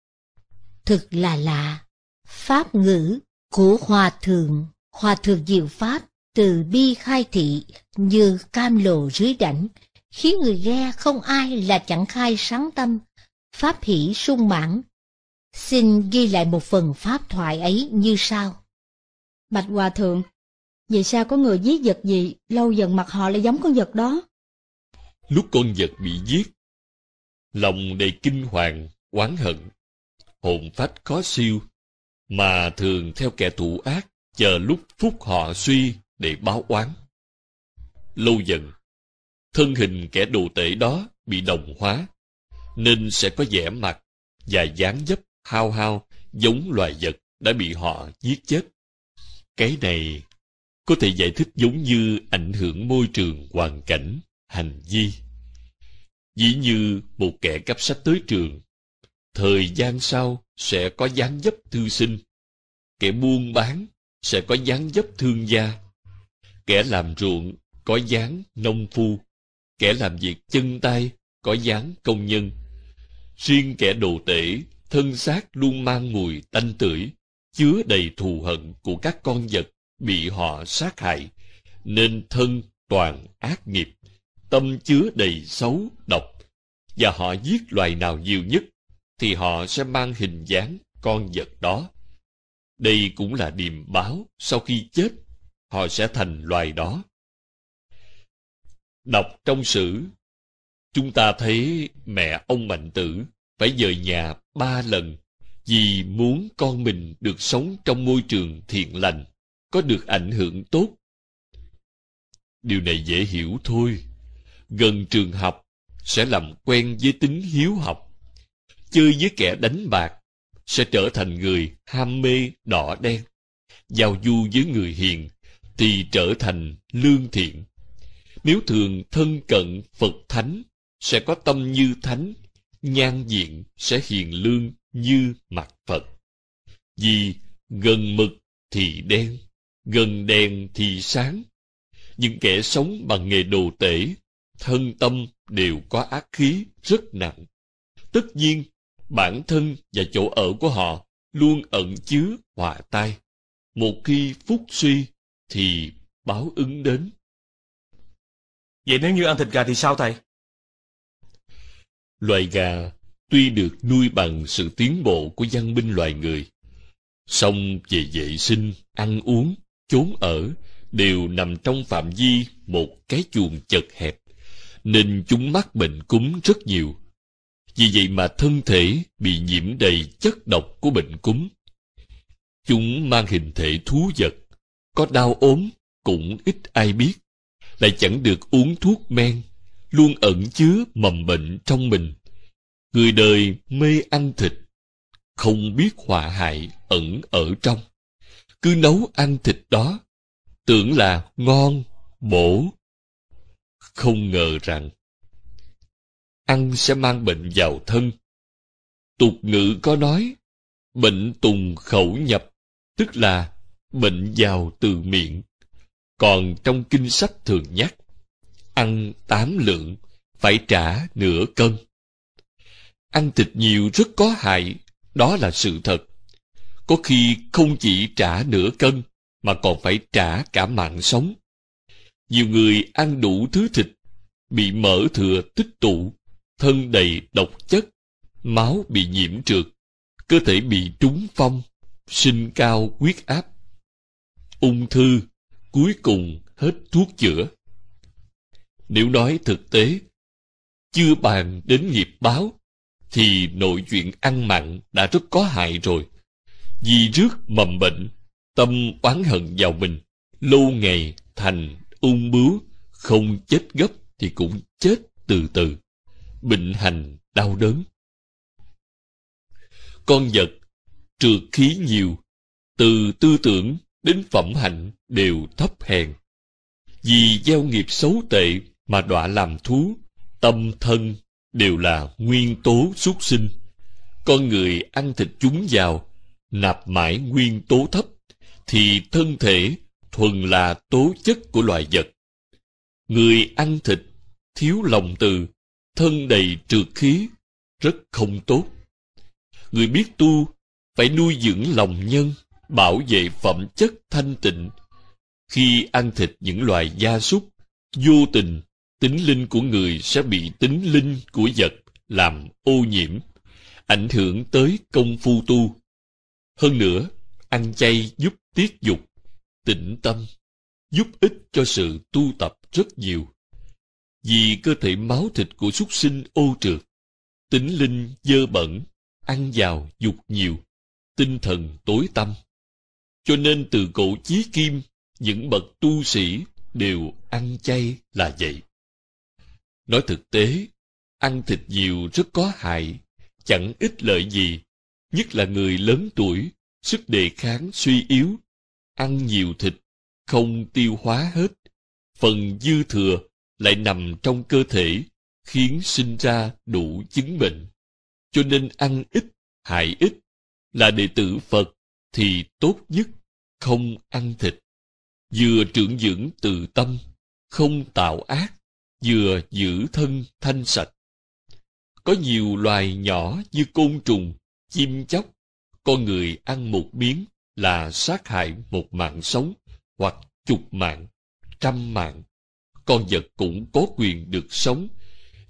Thực là lạ, pháp ngữ của Hòa Thượng, Hòa Thượng Diệu Pháp từ bi khai thị như cam lồ dưới đảnh, khiến người nghe không ai là chẳng khai sáng tâm, pháp hỷ sung mãn. Xin ghi lại một phần pháp thoại ấy như sau. Bạch Hòa Thượng, vì sao có người giết vật gì, lâu dần mặt họ lại giống con vật đó? Lúc con vật bị giết, lòng đầy kinh hoàng, oán hận, hồn phách khó siêu, mà thường theo kẻ thủ ác, chờ lúc phúc họ suy để báo oán. Lâu dần, thân hình kẻ đồ tể đó bị đồng hóa, nên sẽ có vẻ mặt và dáng dấp hao hao giống loài vật đã bị họ giết chết. Cái này có thể giải thích giống như ảnh hưởng môi trường hoàn cảnh, hành vi. Dĩ như một kẻ cấp sách tới trường, thời gian sau sẽ có dáng dấp thư sinh, kẻ buôn bán sẽ có dáng dấp thương gia, kẻ làm ruộng có dáng nông phu kẻ làm việc chân tay có dáng công nhân riêng kẻ đồ tể thân xác luôn mang mùi tanh tưởi chứa đầy thù hận của các con vật bị họ sát hại nên thân toàn ác nghiệp tâm chứa đầy xấu độc và họ giết loài nào nhiều nhất thì họ sẽ mang hình dáng con vật đó đây cũng là điềm báo sau khi chết họ sẽ thành loài đó đọc trong sử chúng ta thấy mẹ ông mạnh tử phải dời nhà ba lần vì muốn con mình được sống trong môi trường thiện lành có được ảnh hưởng tốt điều này dễ hiểu thôi gần trường học sẽ làm quen với tính hiếu học chơi với kẻ đánh bạc sẽ trở thành người ham mê đỏ đen giao du với người hiền thì trở thành lương thiện nếu thường thân cận phật thánh sẽ có tâm như thánh nhan diện sẽ hiền lương như mặt phật vì gần mực thì đen gần đèn thì sáng những kẻ sống bằng nghề đồ tể thân tâm đều có ác khí rất nặng tất nhiên bản thân và chỗ ở của họ luôn ẩn chứa hòa tai một khi phúc suy thì báo ứng đến. Vậy nếu như ăn thịt gà thì sao thầy? Loài gà tuy được nuôi bằng sự tiến bộ của văn minh loài người, song về vệ sinh, ăn uống, chốn ở đều nằm trong phạm vi một cái chuồng chật hẹp, nên chúng mắc bệnh cúm rất nhiều. Vì vậy mà thân thể bị nhiễm đầy chất độc của bệnh cúm. Chúng mang hình thể thú vật, có đau ốm cũng ít ai biết lại chẳng được uống thuốc men luôn ẩn chứa mầm bệnh trong mình người đời mê ăn thịt không biết họa hại ẩn ở trong cứ nấu ăn thịt đó tưởng là ngon bổ không ngờ rằng ăn sẽ mang bệnh vào thân tục ngữ có nói bệnh tùng khẩu nhập tức là bệnh vào từ miệng. Còn trong kinh sách thường nhắc, ăn tám lượng, phải trả nửa cân. Ăn thịt nhiều rất có hại, đó là sự thật. Có khi không chỉ trả nửa cân, mà còn phải trả cả mạng sống. Nhiều người ăn đủ thứ thịt, bị mỡ thừa tích tụ, thân đầy độc chất, máu bị nhiễm trượt, cơ thể bị trúng phong, sinh cao huyết áp ung thư cuối cùng hết thuốc chữa nếu nói thực tế chưa bàn đến nghiệp báo thì nội chuyện ăn mặn đã rất có hại rồi vì rước mầm bệnh tâm oán hận vào mình lâu ngày thành ung bướu không chết gấp thì cũng chết từ từ bệnh hành đau đớn con vật trượt khí nhiều từ tư tưởng đến phẩm hạnh đều thấp hèn. Vì gieo nghiệp xấu tệ mà đọa làm thú, tâm thân đều là nguyên tố xuất sinh. Con người ăn thịt chúng vào, nạp mãi nguyên tố thấp, thì thân thể thuần là tố chất của loài vật. Người ăn thịt, thiếu lòng từ, thân đầy trượt khí, rất không tốt. Người biết tu, phải nuôi dưỡng lòng nhân, bảo vệ phẩm chất thanh tịnh. Khi ăn thịt những loài gia súc, vô tình, tính linh của người sẽ bị tính linh của vật làm ô nhiễm, ảnh hưởng tới công phu tu. Hơn nữa, ăn chay giúp tiết dục, tĩnh tâm, giúp ích cho sự tu tập rất nhiều. Vì cơ thể máu thịt của súc sinh ô trượt, tính linh dơ bẩn, ăn vào dục nhiều, tinh thần tối tâm. Cho nên từ cổ chí kim, những bậc tu sĩ đều ăn chay là vậy. Nói thực tế, ăn thịt nhiều rất có hại, chẳng ít lợi gì, nhất là người lớn tuổi, sức đề kháng suy yếu. Ăn nhiều thịt, không tiêu hóa hết, phần dư thừa lại nằm trong cơ thể, khiến sinh ra đủ chứng bệnh. Cho nên ăn ít, hại ít, là đệ tử Phật thì tốt nhất không ăn thịt vừa trưởng dưỡng từ tâm không tạo ác vừa giữ thân thanh sạch có nhiều loài nhỏ như côn trùng chim chóc con người ăn một miếng là sát hại một mạng sống hoặc chục mạng trăm mạng con vật cũng có quyền được sống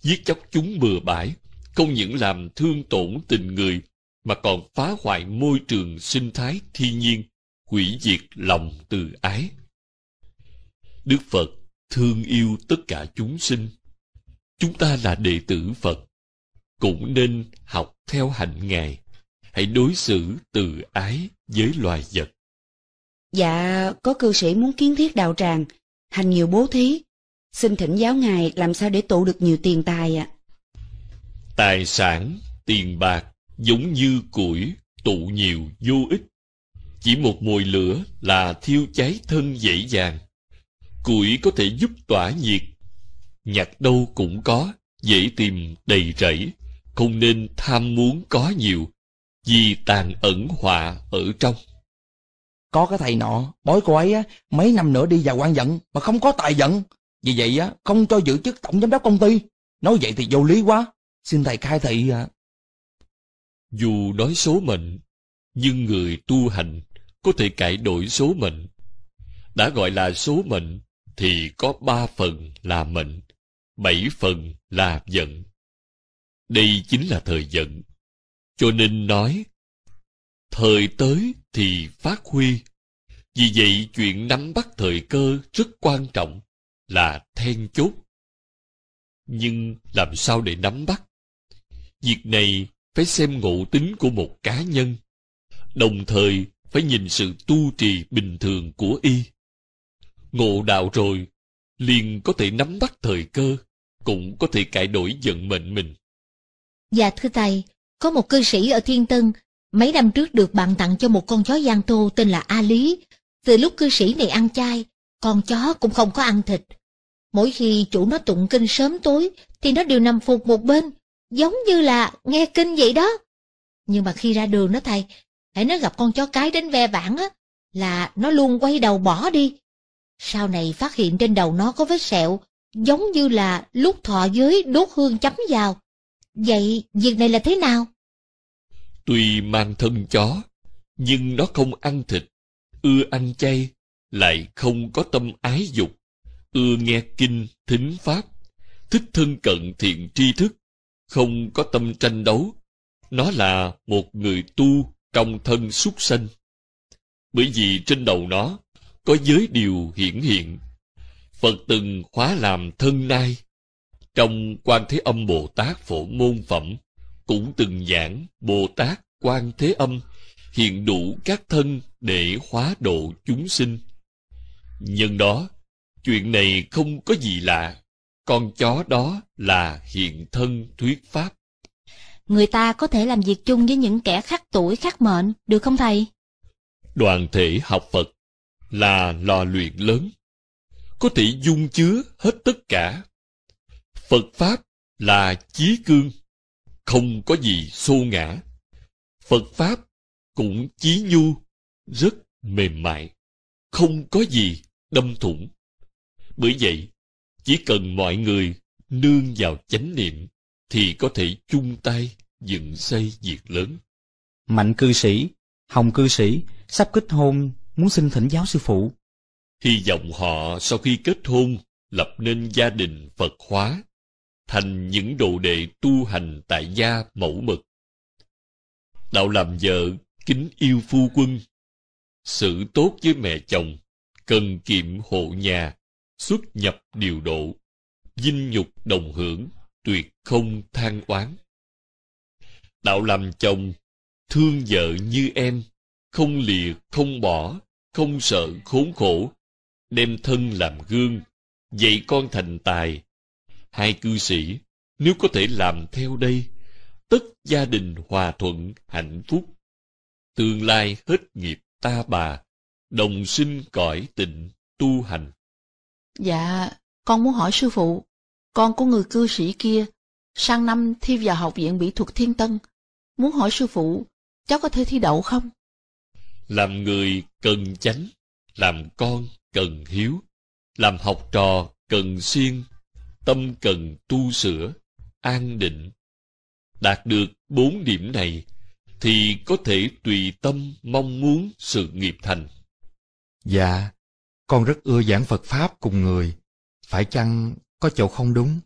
giết chóc chúng bừa bãi không những làm thương tổn tình người mà còn phá hoại môi trường sinh thái thiên nhiên, hủy diệt lòng từ ái. Đức Phật thương yêu tất cả chúng sinh. Chúng ta là đệ tử Phật, cũng nên học theo hạnh Ngài. Hãy đối xử từ ái với loài vật. Dạ, có cư sĩ muốn kiến thiết đạo tràng, hành nhiều bố thí. Xin thỉnh giáo Ngài làm sao để tụ được nhiều tiền tài ạ. À? Tài sản, tiền bạc giống như củi tụ nhiều vô ích chỉ một mồi lửa là thiêu cháy thân dễ dàng củi có thể giúp tỏa nhiệt nhặt đâu cũng có dễ tìm đầy rẫy không nên tham muốn có nhiều vì tàn ẩn họa ở trong có cái thầy nọ bói cô ấy á mấy năm nữa đi vào quan giận mà không có tài giận vì vậy á không cho giữ chức tổng giám đốc công ty nói vậy thì vô lý quá xin thầy khai thị à, dù nói số mệnh, nhưng người tu hành có thể cải đổi số mệnh. Đã gọi là số mệnh thì có ba phần là mệnh, bảy phần là giận Đây chính là thời giận Cho nên nói, thời tới thì phát huy. Vì vậy chuyện nắm bắt thời cơ rất quan trọng, là then chốt. Nhưng làm sao để nắm bắt? Việc này phải xem ngộ tính của một cá nhân đồng thời phải nhìn sự tu trì bình thường của y ngộ đạo rồi liền có thể nắm bắt thời cơ cũng có thể cải đổi vận mệnh mình dạ thưa thầy có một cư sĩ ở thiên tân mấy năm trước được bạn tặng cho một con chó giang tô tên là a lý từ lúc cư sĩ này ăn chay con chó cũng không có ăn thịt mỗi khi chủ nó tụng kinh sớm tối thì nó đều nằm phục một bên giống như là nghe kinh vậy đó. Nhưng mà khi ra đường đó thầy, hãy nó gặp con chó cái đến ve vãn á, là nó luôn quay đầu bỏ đi. Sau này phát hiện trên đầu nó có vết sẹo, giống như là lúc thọ giới đốt hương chấm vào. Vậy việc này là thế nào? Tuy mang thân chó, nhưng nó không ăn thịt, ưa ăn chay, lại không có tâm ái dục, ưa nghe kinh, thính pháp, thích thân cận thiện tri thức, không có tâm tranh đấu. Nó là một người tu trong thân súc sanh. Bởi vì trên đầu nó có giới điều hiển hiện. Phật từng khóa làm thân nai. Trong quan Thế Âm Bồ Tát Phổ Môn Phẩm cũng từng giảng Bồ Tát quan Thế Âm hiện đủ các thân để hóa độ chúng sinh. Nhân đó, chuyện này không có gì lạ con chó đó là hiện thân thuyết pháp. Người ta có thể làm việc chung với những kẻ khác tuổi khác mệnh, được không thầy? Đoàn thể học Phật là lò luyện lớn, có thể dung chứa hết tất cả. Phật Pháp là chí cương, không có gì xô ngã. Phật Pháp cũng chí nhu, rất mềm mại, không có gì đâm thủng. Bởi vậy, chỉ cần mọi người nương vào chánh niệm thì có thể chung tay dựng xây việc lớn. Mạnh cư sĩ, Hồng cư sĩ sắp kết hôn muốn xin thỉnh giáo sư phụ. Hy vọng họ sau khi kết hôn lập nên gia đình Phật hóa, thành những đồ đệ tu hành tại gia mẫu mực. Đạo làm vợ, kính yêu phu quân, sự tốt với mẹ chồng, cần kiệm hộ nhà, xuất nhập điều độ, dinh nhục đồng hưởng, tuyệt không than oán. Đạo làm chồng, thương vợ như em, không lìa, không bỏ, không sợ khốn khổ, đem thân làm gương, dạy con thành tài. Hai cư sĩ, nếu có thể làm theo đây, tất gia đình hòa thuận, hạnh phúc. Tương lai hết nghiệp ta bà, đồng sinh cõi tịnh tu hành. Dạ, con muốn hỏi sư phụ, con của người cư sĩ kia, sang năm thi vào Học viện Mỹ thuật Thiên Tân, muốn hỏi sư phụ, cháu có thể thi đậu không? Làm người cần chánh, làm con cần hiếu, làm học trò cần siêng, tâm cần tu sửa, an định. Đạt được bốn điểm này, thì có thể tùy tâm mong muốn sự nghiệp thành. Dạ, con rất ưa giảng Phật Pháp cùng người. Phải chăng có chỗ không đúng?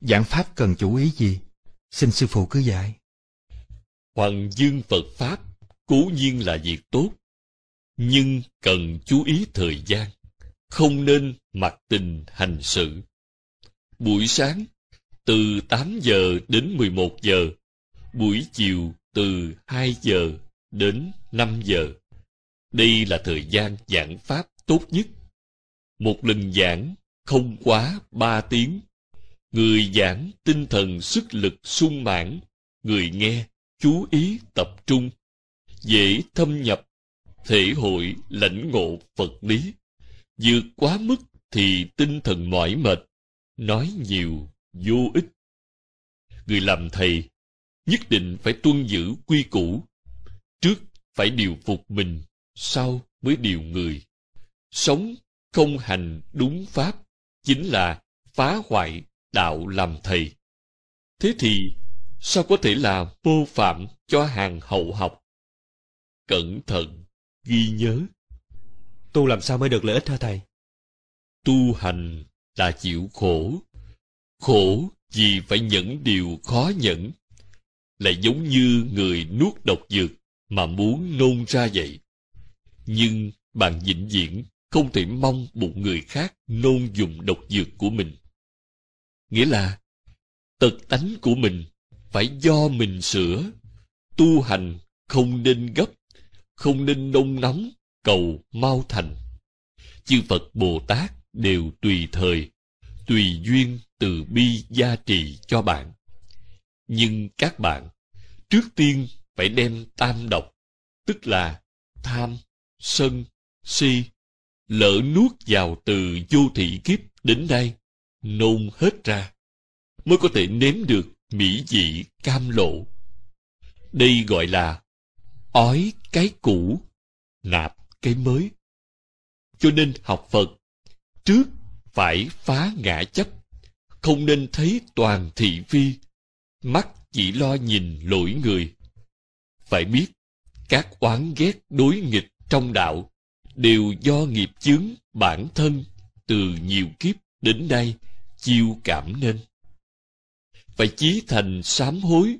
Giảng Pháp cần chú ý gì? Xin sư phụ cứ dạy. Hoàng dương Phật Pháp cố nhiên là việc tốt, nhưng cần chú ý thời gian, không nên mặc tình hành sự. Buổi sáng từ 8 giờ đến 11 giờ, buổi chiều từ 2 giờ đến 5 giờ. Đây là thời gian giảng pháp tốt nhất một lần giảng không quá ba tiếng người giảng tinh thần sức lực sung mãn người nghe chú ý tập trung dễ thâm nhập thể hội lãnh ngộ Phật lý vượt quá mức thì tinh thần mỏi mệt nói nhiều vô ích người làm thầy nhất định phải tuân giữ quy củ trước phải điều phục mình sau mới điều người sống không hành đúng pháp chính là phá hoại đạo làm thầy thế thì sao có thể là vô phạm cho hàng hậu học cẩn thận ghi nhớ tu làm sao mới được lợi ích hả thầy tu hành là chịu khổ khổ vì phải nhẫn điều khó nhẫn lại giống như người nuốt độc dược mà muốn nôn ra vậy nhưng bạn vĩnh viễn không thể mong một người khác nôn dùng độc dược của mình. Nghĩa là, tật tánh của mình phải do mình sửa. Tu hành không nên gấp, không nên nông nóng, cầu mau thành. Chư Phật Bồ Tát đều tùy thời, tùy duyên từ bi gia trì cho bạn. Nhưng các bạn, trước tiên phải đem tam độc, tức là tham, sân, si lỡ nuốt vào từ vô thị kiếp đến nay, nôn hết ra, mới có thể nếm được mỹ vị cam lộ. Đây gọi là ói cái cũ, nạp cái mới. Cho nên học Phật, trước phải phá ngã chấp, không nên thấy toàn thị phi, mắt chỉ lo nhìn lỗi người. Phải biết, các oán ghét đối nghịch trong đạo đều do nghiệp chướng bản thân từ nhiều kiếp đến nay chiêu cảm nên. Phải chí thành sám hối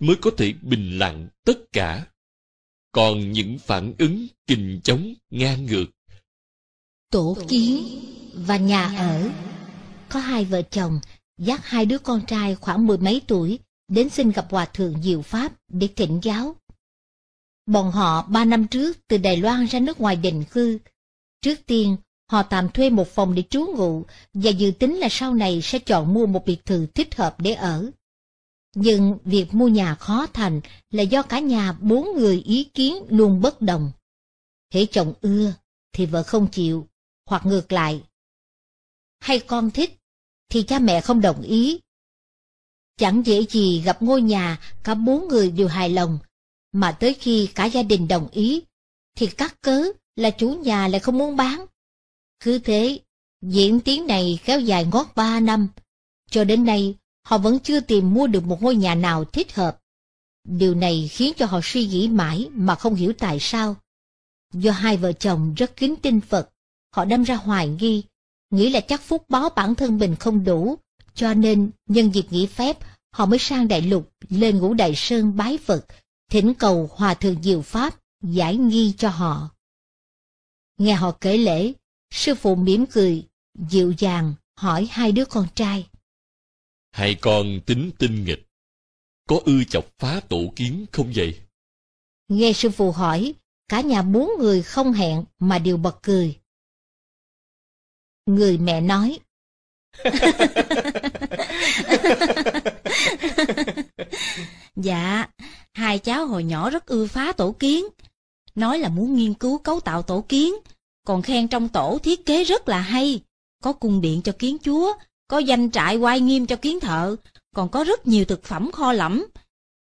mới có thể bình lặng tất cả. Còn những phản ứng kình chống ngang ngược. Tổ kiến và nhà ở Có hai vợ chồng dắt hai đứa con trai khoảng mười mấy tuổi đến xin gặp Hòa Thượng Diệu Pháp để thỉnh giáo Bọn họ ba năm trước từ Đài Loan ra nước ngoài định cư. Trước tiên, họ tạm thuê một phòng để trú ngụ và dự tính là sau này sẽ chọn mua một biệt thự thích hợp để ở. Nhưng việc mua nhà khó thành là do cả nhà bốn người ý kiến luôn bất đồng. Thế chồng ưa thì vợ không chịu, hoặc ngược lại. Hay con thích thì cha mẹ không đồng ý. Chẳng dễ gì gặp ngôi nhà cả bốn người đều hài lòng mà tới khi cả gia đình đồng ý, thì cắt cớ là chủ nhà lại không muốn bán. Cứ thế, diễn tiến này kéo dài ngót ba năm, cho đến nay họ vẫn chưa tìm mua được một ngôi nhà nào thích hợp. Điều này khiến cho họ suy nghĩ mãi mà không hiểu tại sao. Do hai vợ chồng rất kính tin Phật, họ đâm ra hoài nghi, nghĩ là chắc phúc báo bản thân mình không đủ, cho nên nhân dịp nghỉ phép họ mới sang đại lục lên ngũ đại sơn bái Phật thỉnh cầu Hòa Thượng Diệu Pháp giải nghi cho họ. Nghe họ kể lễ, sư phụ mỉm cười, dịu dàng hỏi hai đứa con trai. Hai con tính tinh nghịch, có ưa chọc phá tổ kiến không vậy? Nghe sư phụ hỏi, cả nhà bốn người không hẹn mà đều bật cười. Người mẹ nói. Dạ, hai cháu hồi nhỏ rất ưa phá tổ kiến. Nói là muốn nghiên cứu cấu tạo tổ kiến, còn khen trong tổ thiết kế rất là hay. Có cung điện cho kiến chúa, có danh trại quay nghiêm cho kiến thợ, còn có rất nhiều thực phẩm kho lẫm.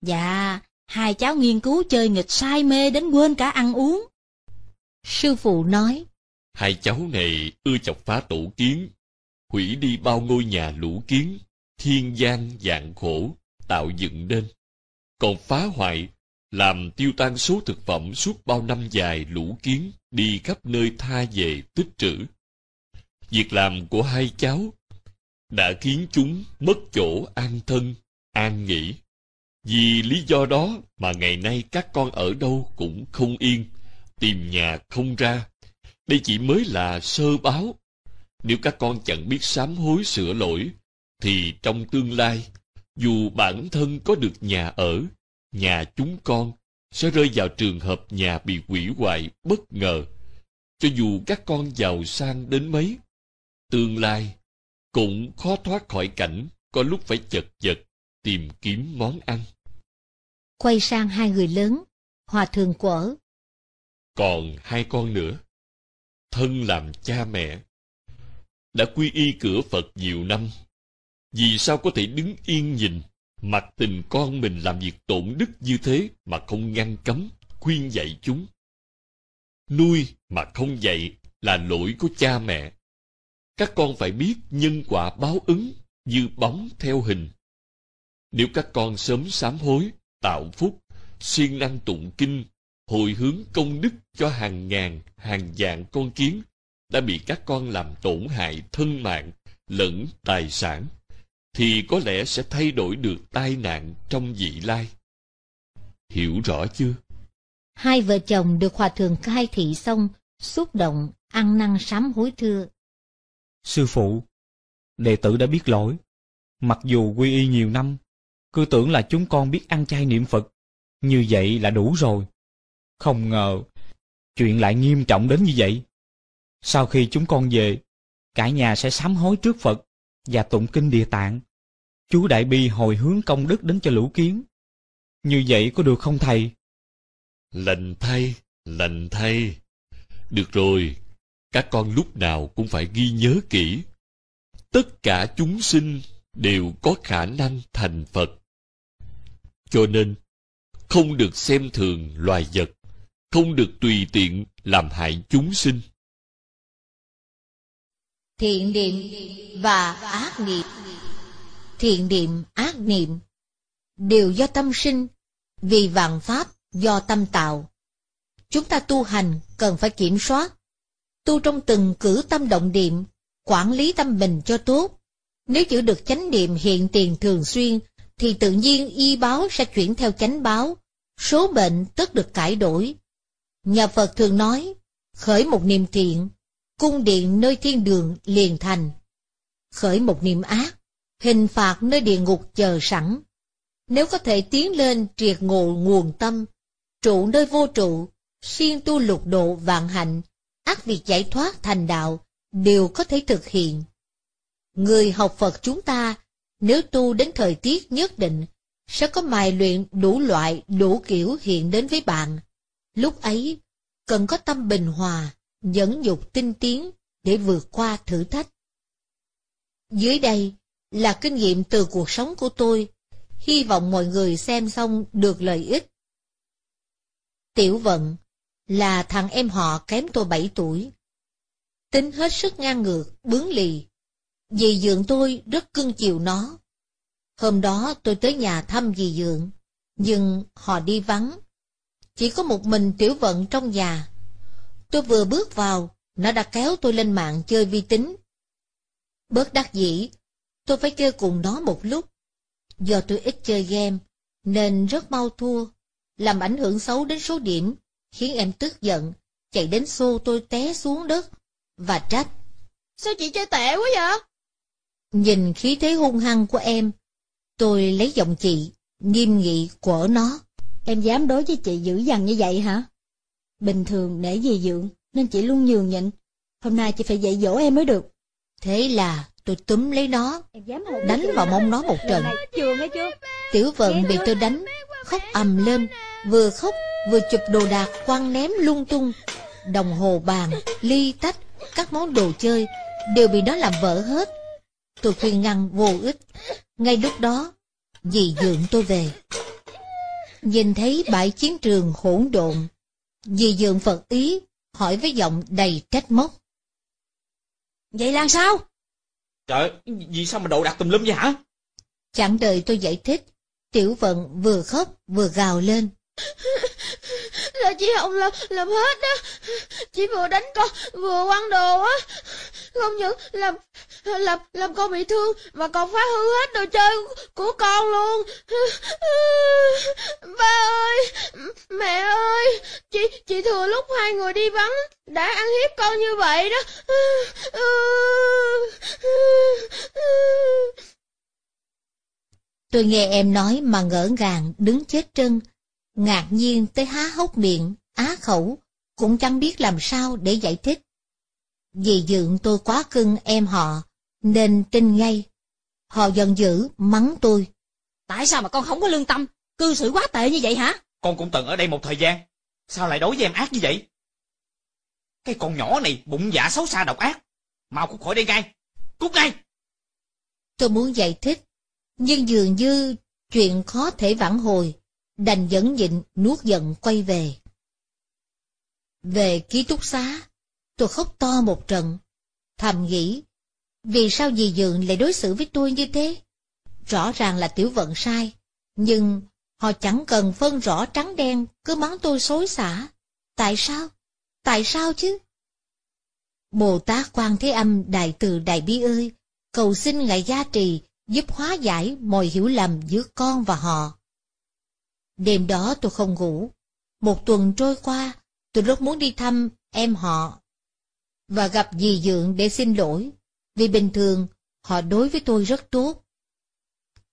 Dạ, hai cháu nghiên cứu chơi nghịch say mê đến quên cả ăn uống. Sư phụ nói, Hai cháu này ưa chọc phá tổ kiến, hủy đi bao ngôi nhà lũ kiến, thiên gian dạng khổ, tạo dựng nên còn phá hoại, làm tiêu tan số thực phẩm suốt bao năm dài lũ kiến đi khắp nơi tha về tích trữ. Việc làm của hai cháu đã khiến chúng mất chỗ an thân, an nghỉ. Vì lý do đó mà ngày nay các con ở đâu cũng không yên, tìm nhà không ra. Đây chỉ mới là sơ báo. Nếu các con chẳng biết sám hối sửa lỗi, thì trong tương lai dù bản thân có được nhà ở, nhà chúng con sẽ rơi vào trường hợp nhà bị quỷ hoại bất ngờ. Cho dù các con giàu sang đến mấy, tương lai cũng khó thoát khỏi cảnh có lúc phải chật vật tìm kiếm món ăn. Quay sang hai người lớn, Hòa thường Quở. Còn hai con nữa, thân làm cha mẹ, đã quy y cửa Phật nhiều năm vì sao có thể đứng yên nhìn mặt tình con mình làm việc tổn đức như thế mà không ngăn cấm khuyên dạy chúng nuôi mà không dạy là lỗi của cha mẹ các con phải biết nhân quả báo ứng như bóng theo hình nếu các con sớm sám hối tạo phúc siêng năng tụng kinh hồi hướng công đức cho hàng ngàn hàng vạn con kiến đã bị các con làm tổn hại thân mạng lẫn tài sản thì có lẽ sẽ thay đổi được tai nạn trong vị lai. Hiểu rõ chưa? Hai vợ chồng được hòa thượng khai thị xong, xúc động, ăn năn sám hối thưa. Sư phụ, đệ tử đã biết lỗi. Mặc dù quy y nhiều năm, cứ tưởng là chúng con biết ăn chay niệm Phật, như vậy là đủ rồi. Không ngờ, chuyện lại nghiêm trọng đến như vậy. Sau khi chúng con về, cả nhà sẽ sám hối trước Phật và tụng kinh địa tạng. Chú Đại Bi hồi hướng công đức đến cho lũ kiến. Như vậy có được không thầy? Lành thay, lành thay. Được rồi, các con lúc nào cũng phải ghi nhớ kỹ. Tất cả chúng sinh đều có khả năng thành Phật. Cho nên, không được xem thường loài vật, không được tùy tiện làm hại chúng sinh thiện niệm và ác niệm thiện niệm ác niệm đều do tâm sinh vì vạn pháp do tâm tạo chúng ta tu hành cần phải kiểm soát tu trong từng cử tâm động niệm quản lý tâm mình cho tốt nếu giữ được chánh niệm hiện tiền thường xuyên thì tự nhiên y báo sẽ chuyển theo chánh báo số bệnh tất được cải đổi nhà phật thường nói khởi một niềm thiện cung điện nơi thiên đường liền thành. Khởi một niệm ác, hình phạt nơi địa ngục chờ sẵn. Nếu có thể tiến lên triệt ngộ nguồn tâm, trụ nơi vô trụ, siêng tu lục độ vạn hạnh, ác việc giải thoát thành đạo, đều có thể thực hiện. Người học Phật chúng ta, nếu tu đến thời tiết nhất định, sẽ có mài luyện đủ loại, đủ kiểu hiện đến với bạn. Lúc ấy, cần có tâm bình hòa, dẫn dục tinh tiến để vượt qua thử thách. Dưới đây là kinh nghiệm từ cuộc sống của tôi, hy vọng mọi người xem xong được lợi ích. Tiểu Vận là thằng em họ kém tôi 7 tuổi. Tính hết sức ngang ngược, bướng lì. Dì dượng tôi rất cưng chiều nó. Hôm đó tôi tới nhà thăm dì dượng, nhưng họ đi vắng. Chỉ có một mình Tiểu Vận trong nhà. Tôi vừa bước vào, nó đã kéo tôi lên mạng chơi vi tính. Bớt đắc dĩ, tôi phải chơi cùng nó một lúc. Do tôi ít chơi game, nên rất mau thua, làm ảnh hưởng xấu đến số điểm, khiến em tức giận, chạy đến xô tôi té xuống đất, và trách. Sao chị chơi tệ quá vậy? Nhìn khí thế hung hăng của em, tôi lấy giọng chị, nghiêm nghị của nó. Em dám đối với chị dữ dằn như vậy hả? Bình thường để dì dưỡng, nên chị luôn nhường nhịn. Hôm nay chị phải dạy dỗ em mới được. Thế là tôi túm lấy nó, đánh vào mông nó một trận. Tiểu vận bị tôi đánh, khóc ầm lên, vừa khóc vừa chụp đồ đạc quăng ném lung tung. Đồng hồ bàn, ly tách, các món đồ chơi đều bị nó làm vỡ hết. Tôi khuyên ngăn vô ích. Ngay lúc đó, dì dưỡng tôi về. Nhìn thấy bãi chiến trường hỗn độn, Dì dường Phật ý, hỏi với giọng đầy trách móc. Vậy là sao? Trời, vì sao mà đồ đặt tùm lum vậy hả? Chẳng đợi tôi giải thích, Tiểu Vận vừa khóc vừa gào lên. là chị Hồng làm, làm hết á Chị vừa đánh con, vừa quăng đồ á không những làm làm làm con bị thương mà còn phá hư hết đồ chơi của con luôn ba ơi mẹ ơi chị chị thừa lúc hai người đi vắng đã ăn hiếp con như vậy đó tôi nghe em nói mà ngỡ ngàng đứng chết chân ngạc nhiên tới há hốc miệng á khẩu cũng chẳng biết làm sao để giải thích vì dượng tôi quá cưng em họ, nên tin ngay. Họ giận dữ, mắng tôi. Tại sao mà con không có lương tâm, cư xử quá tệ như vậy hả? Con cũng từng ở đây một thời gian, sao lại đối với em ác như vậy? Cái con nhỏ này bụng dạ xấu xa độc ác, mau cút khỏi đây ngay, cút ngay! Tôi muốn giải thích, nhưng dường như chuyện khó thể vãn hồi, đành dẫn nhịn nuốt giận quay về. Về ký túc xá, tôi khóc to một trận. Thầm nghĩ, vì sao dì Dượng lại đối xử với tôi như thế? Rõ ràng là tiểu vận sai, nhưng họ chẳng cần phân rõ trắng đen, cứ mắng tôi xối xả. Tại sao? Tại sao chứ? Bồ Tát Quan Thế Âm Đại Từ Đại Bi ơi, cầu xin Ngài gia trì, giúp hóa giải mọi hiểu lầm giữa con và họ. Đêm đó tôi không ngủ. Một tuần trôi qua, tôi rất muốn đi thăm em họ và gặp dì Dượng để xin lỗi, vì bình thường họ đối với tôi rất tốt.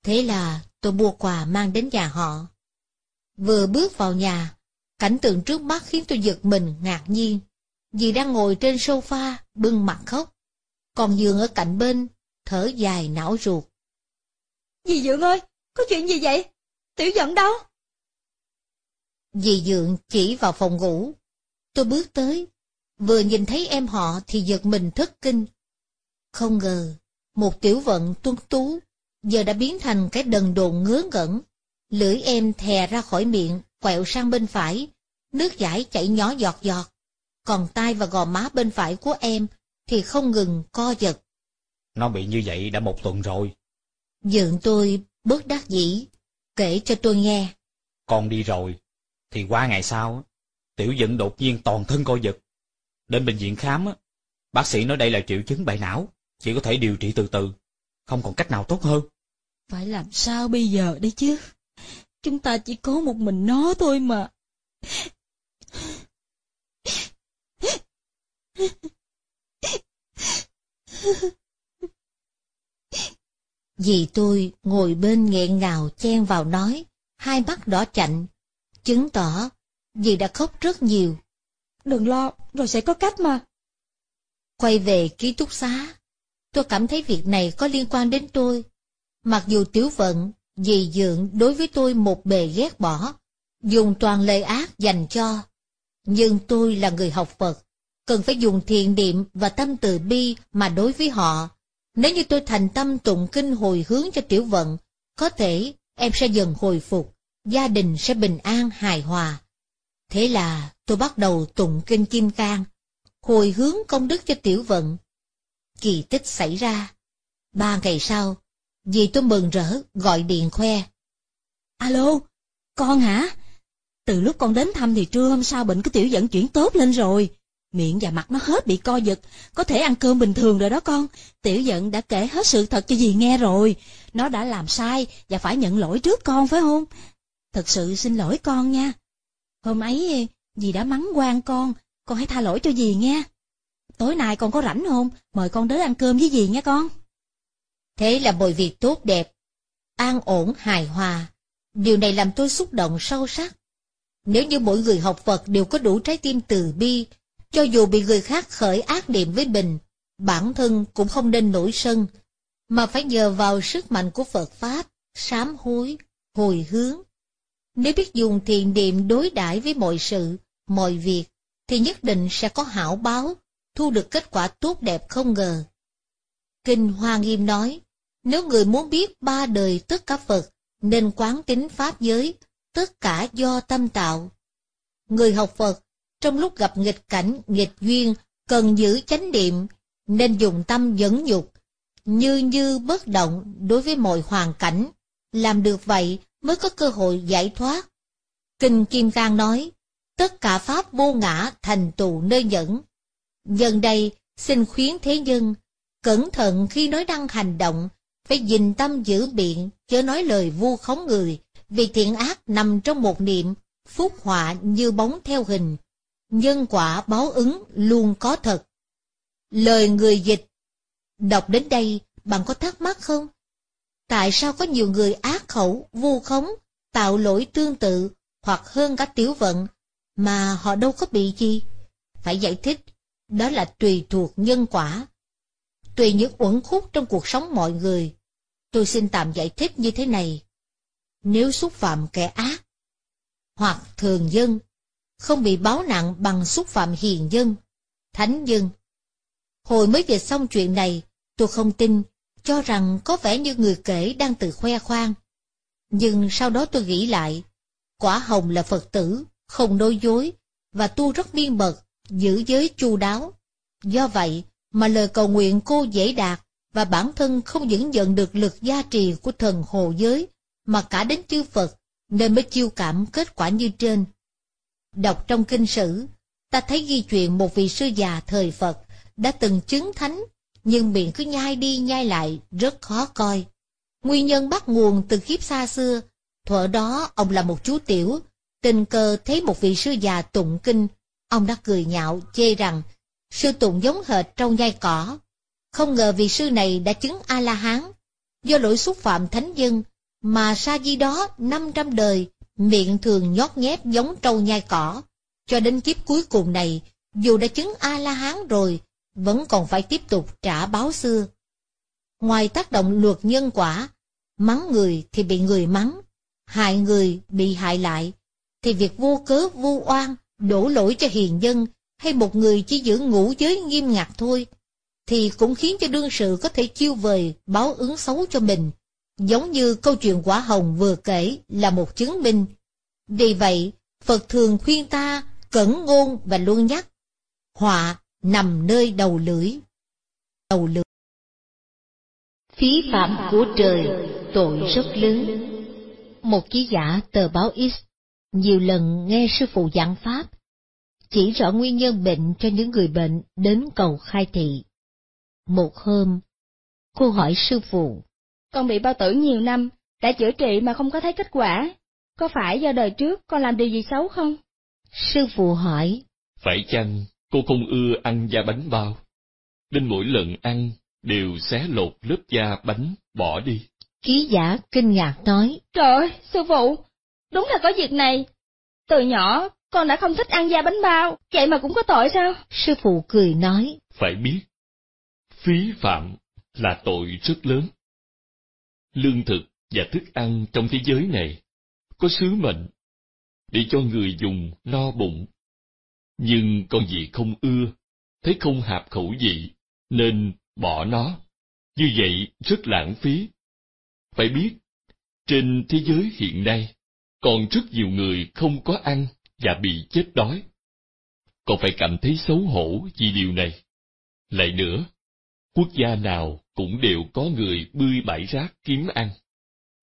Thế là tôi mua quà mang đến nhà họ. Vừa bước vào nhà, cảnh tượng trước mắt khiến tôi giật mình ngạc nhiên, dì đang ngồi trên sofa bưng mặt khóc, còn Dượng ở cạnh bên thở dài não ruột. Dì Dượng ơi, có chuyện gì vậy? Tiểu giận đâu? Dì Dượng chỉ vào phòng ngủ. Tôi bước tới, vừa nhìn thấy em họ thì giật mình thất kinh. Không ngờ, một tiểu vận tuấn tú, giờ đã biến thành cái đần độn ngớ ngẩn. Lưỡi em thè ra khỏi miệng, quẹo sang bên phải, nước giải chảy nhỏ giọt giọt. Còn tay và gò má bên phải của em thì không ngừng co giật. Nó bị như vậy đã một tuần rồi. Dượng tôi bớt đắc dĩ, kể cho tôi nghe. Con đi rồi, thì qua ngày sau, tiểu dựng đột nhiên toàn thân co giật, Đến bệnh viện khám, á, bác sĩ nói đây là triệu chứng bại não, chỉ có thể điều trị từ từ, không còn cách nào tốt hơn. Phải làm sao bây giờ đây chứ? Chúng ta chỉ có một mình nó thôi mà. Dì tôi ngồi bên nghẹn ngào chen vào nói, hai mắt đỏ chạnh, chứng tỏ dì đã khóc rất nhiều đừng lo, rồi sẽ có cách mà. Quay về ký túc xá, tôi cảm thấy việc này có liên quan đến tôi. Mặc dù tiểu vận, dì dượng đối với tôi một bề ghét bỏ, dùng toàn lời ác dành cho. Nhưng tôi là người học Phật, cần phải dùng thiện niệm và tâm từ bi mà đối với họ. Nếu như tôi thành tâm tụng kinh hồi hướng cho tiểu vận, có thể em sẽ dần hồi phục, gia đình sẽ bình an hài hòa. Thế là tôi bắt đầu tụng kinh Kim Cang, hồi hướng công đức cho tiểu vận. Kỳ tích xảy ra. Ba ngày sau, dì tôi mừng rỡ gọi điện khoe. Alo, con hả? Từ lúc con đến thăm thì trưa hôm sau bệnh của tiểu vận chuyển tốt lên rồi. Miệng và mặt nó hết bị co giật, có thể ăn cơm bình thường rồi đó con. Tiểu giận đã kể hết sự thật cho dì nghe rồi. Nó đã làm sai và phải nhận lỗi trước con phải không? Thật sự xin lỗi con nha. Hôm ấy dì đã mắng quan con, con hãy tha lỗi cho dì nghe. Tối nay con có rảnh không? Mời con đến ăn cơm với dì nghe con. Thế là mọi việc tốt đẹp, an ổn, hài hòa. Điều này làm tôi xúc động sâu sắc. Nếu như mỗi người học Phật đều có đủ trái tim từ bi, cho dù bị người khác khởi ác niệm với mình, bản thân cũng không nên nổi sân, mà phải nhờ vào sức mạnh của Phật Pháp, sám hối, hồi hướng, nếu biết dùng thiền niệm đối đãi với mọi sự, mọi việc, thì nhất định sẽ có hảo báo, thu được kết quả tốt đẹp không ngờ. Kinh Hoa Nghiêm nói, nếu người muốn biết ba đời tất cả Phật, nên quán tính Pháp giới, tất cả do tâm tạo. Người học Phật, trong lúc gặp nghịch cảnh, nghịch duyên, cần giữ chánh niệm, nên dùng tâm dẫn nhục như như bất động đối với mọi hoàn cảnh. Làm được vậy mới có cơ hội giải thoát. Kinh Kim Cang nói, tất cả pháp vô ngã thành tù nơi nhẫn. Nhân đây, xin khuyến thế nhân, cẩn thận khi nói năng hành động, phải dình tâm giữ biện, chớ nói lời vu khống người, vì thiện ác nằm trong một niệm, phúc họa như bóng theo hình. Nhân quả báo ứng luôn có thật. Lời người dịch Đọc đến đây, bạn có thắc mắc không? tại sao có nhiều người ác khẩu, vu khống, tạo lỗi tương tự, hoặc hơn cả tiểu vận, mà họ đâu có bị gì. Phải giải thích, đó là tùy thuộc nhân quả. Tùy những uẩn khúc trong cuộc sống mọi người, tôi xin tạm giải thích như thế này. Nếu xúc phạm kẻ ác, hoặc thường dân, không bị báo nặng bằng xúc phạm hiền dân, thánh dân. Hồi mới về xong chuyện này, tôi không tin cho rằng có vẻ như người kể đang tự khoe khoang. Nhưng sau đó tôi nghĩ lại, quả hồng là Phật tử, không nói dối, và tu rất miên mật, giữ giới chu đáo. Do vậy mà lời cầu nguyện cô dễ đạt, và bản thân không những nhận được lực gia trì của thần hồ giới, mà cả đến chư Phật, nên mới chiêu cảm kết quả như trên. Đọc trong kinh sử, ta thấy ghi chuyện một vị sư già thời Phật đã từng chứng thánh nhưng miệng cứ nhai đi nhai lại rất khó coi. Nguyên nhân bắt nguồn từ kiếp xa xưa, thuở đó ông là một chú tiểu, tình cờ thấy một vị sư già tụng kinh, ông đã cười nhạo chê rằng sư tụng giống hệt trong nhai cỏ. Không ngờ vị sư này đã chứng A-la-hán, do lỗi xúc phạm thánh dân, mà sa di đó năm trăm đời, miệng thường nhót nhét giống trâu nhai cỏ. Cho đến kiếp cuối cùng này, dù đã chứng A-la-hán rồi, vẫn còn phải tiếp tục trả báo xưa. Ngoài tác động luật nhân quả, mắng người thì bị người mắng, hại người bị hại lại, thì việc vô cớ vu oan, đổ lỗi cho hiền dân hay một người chỉ giữ ngũ giới nghiêm ngặt thôi, thì cũng khiến cho đương sự có thể chiêu vời báo ứng xấu cho mình, giống như câu chuyện quả hồng vừa kể là một chứng minh. Vì vậy, Phật thường khuyên ta cẩn ngôn và luôn nhắc, họa nằm nơi đầu lưỡi. Đầu lưỡi. Phí phạm của trời, tội rất lớn. Một ký giả tờ báo X nhiều lần nghe sư phụ giảng pháp, chỉ rõ nguyên nhân bệnh cho những người bệnh đến cầu khai thị. Một hôm, cô hỏi sư phụ. Con bị bao tử nhiều năm, đã chữa trị mà không có thấy kết quả. Có phải do đời trước con làm điều gì xấu không? Sư phụ hỏi. Phải chăng Cô không ưa ăn da bánh bao. nên mỗi lần ăn, đều xé lột lớp da bánh, bỏ đi. Ký giả kinh ngạc nói. Trời ơi, sư phụ, đúng là có việc này. Từ nhỏ, con đã không thích ăn da bánh bao, vậy mà cũng có tội sao? Sư phụ cười nói. Phải biết, phí phạm là tội rất lớn. Lương thực và thức ăn trong thế giới này có sứ mệnh để cho người dùng no bụng nhưng con gì không ưa, thấy không hạp khẩu vị, nên bỏ nó. Như vậy rất lãng phí. Phải biết, trên thế giới hiện nay, còn rất nhiều người không có ăn và bị chết đói. Còn phải cảm thấy xấu hổ vì điều này. Lại nữa, quốc gia nào cũng đều có người bươi bãi rác kiếm ăn.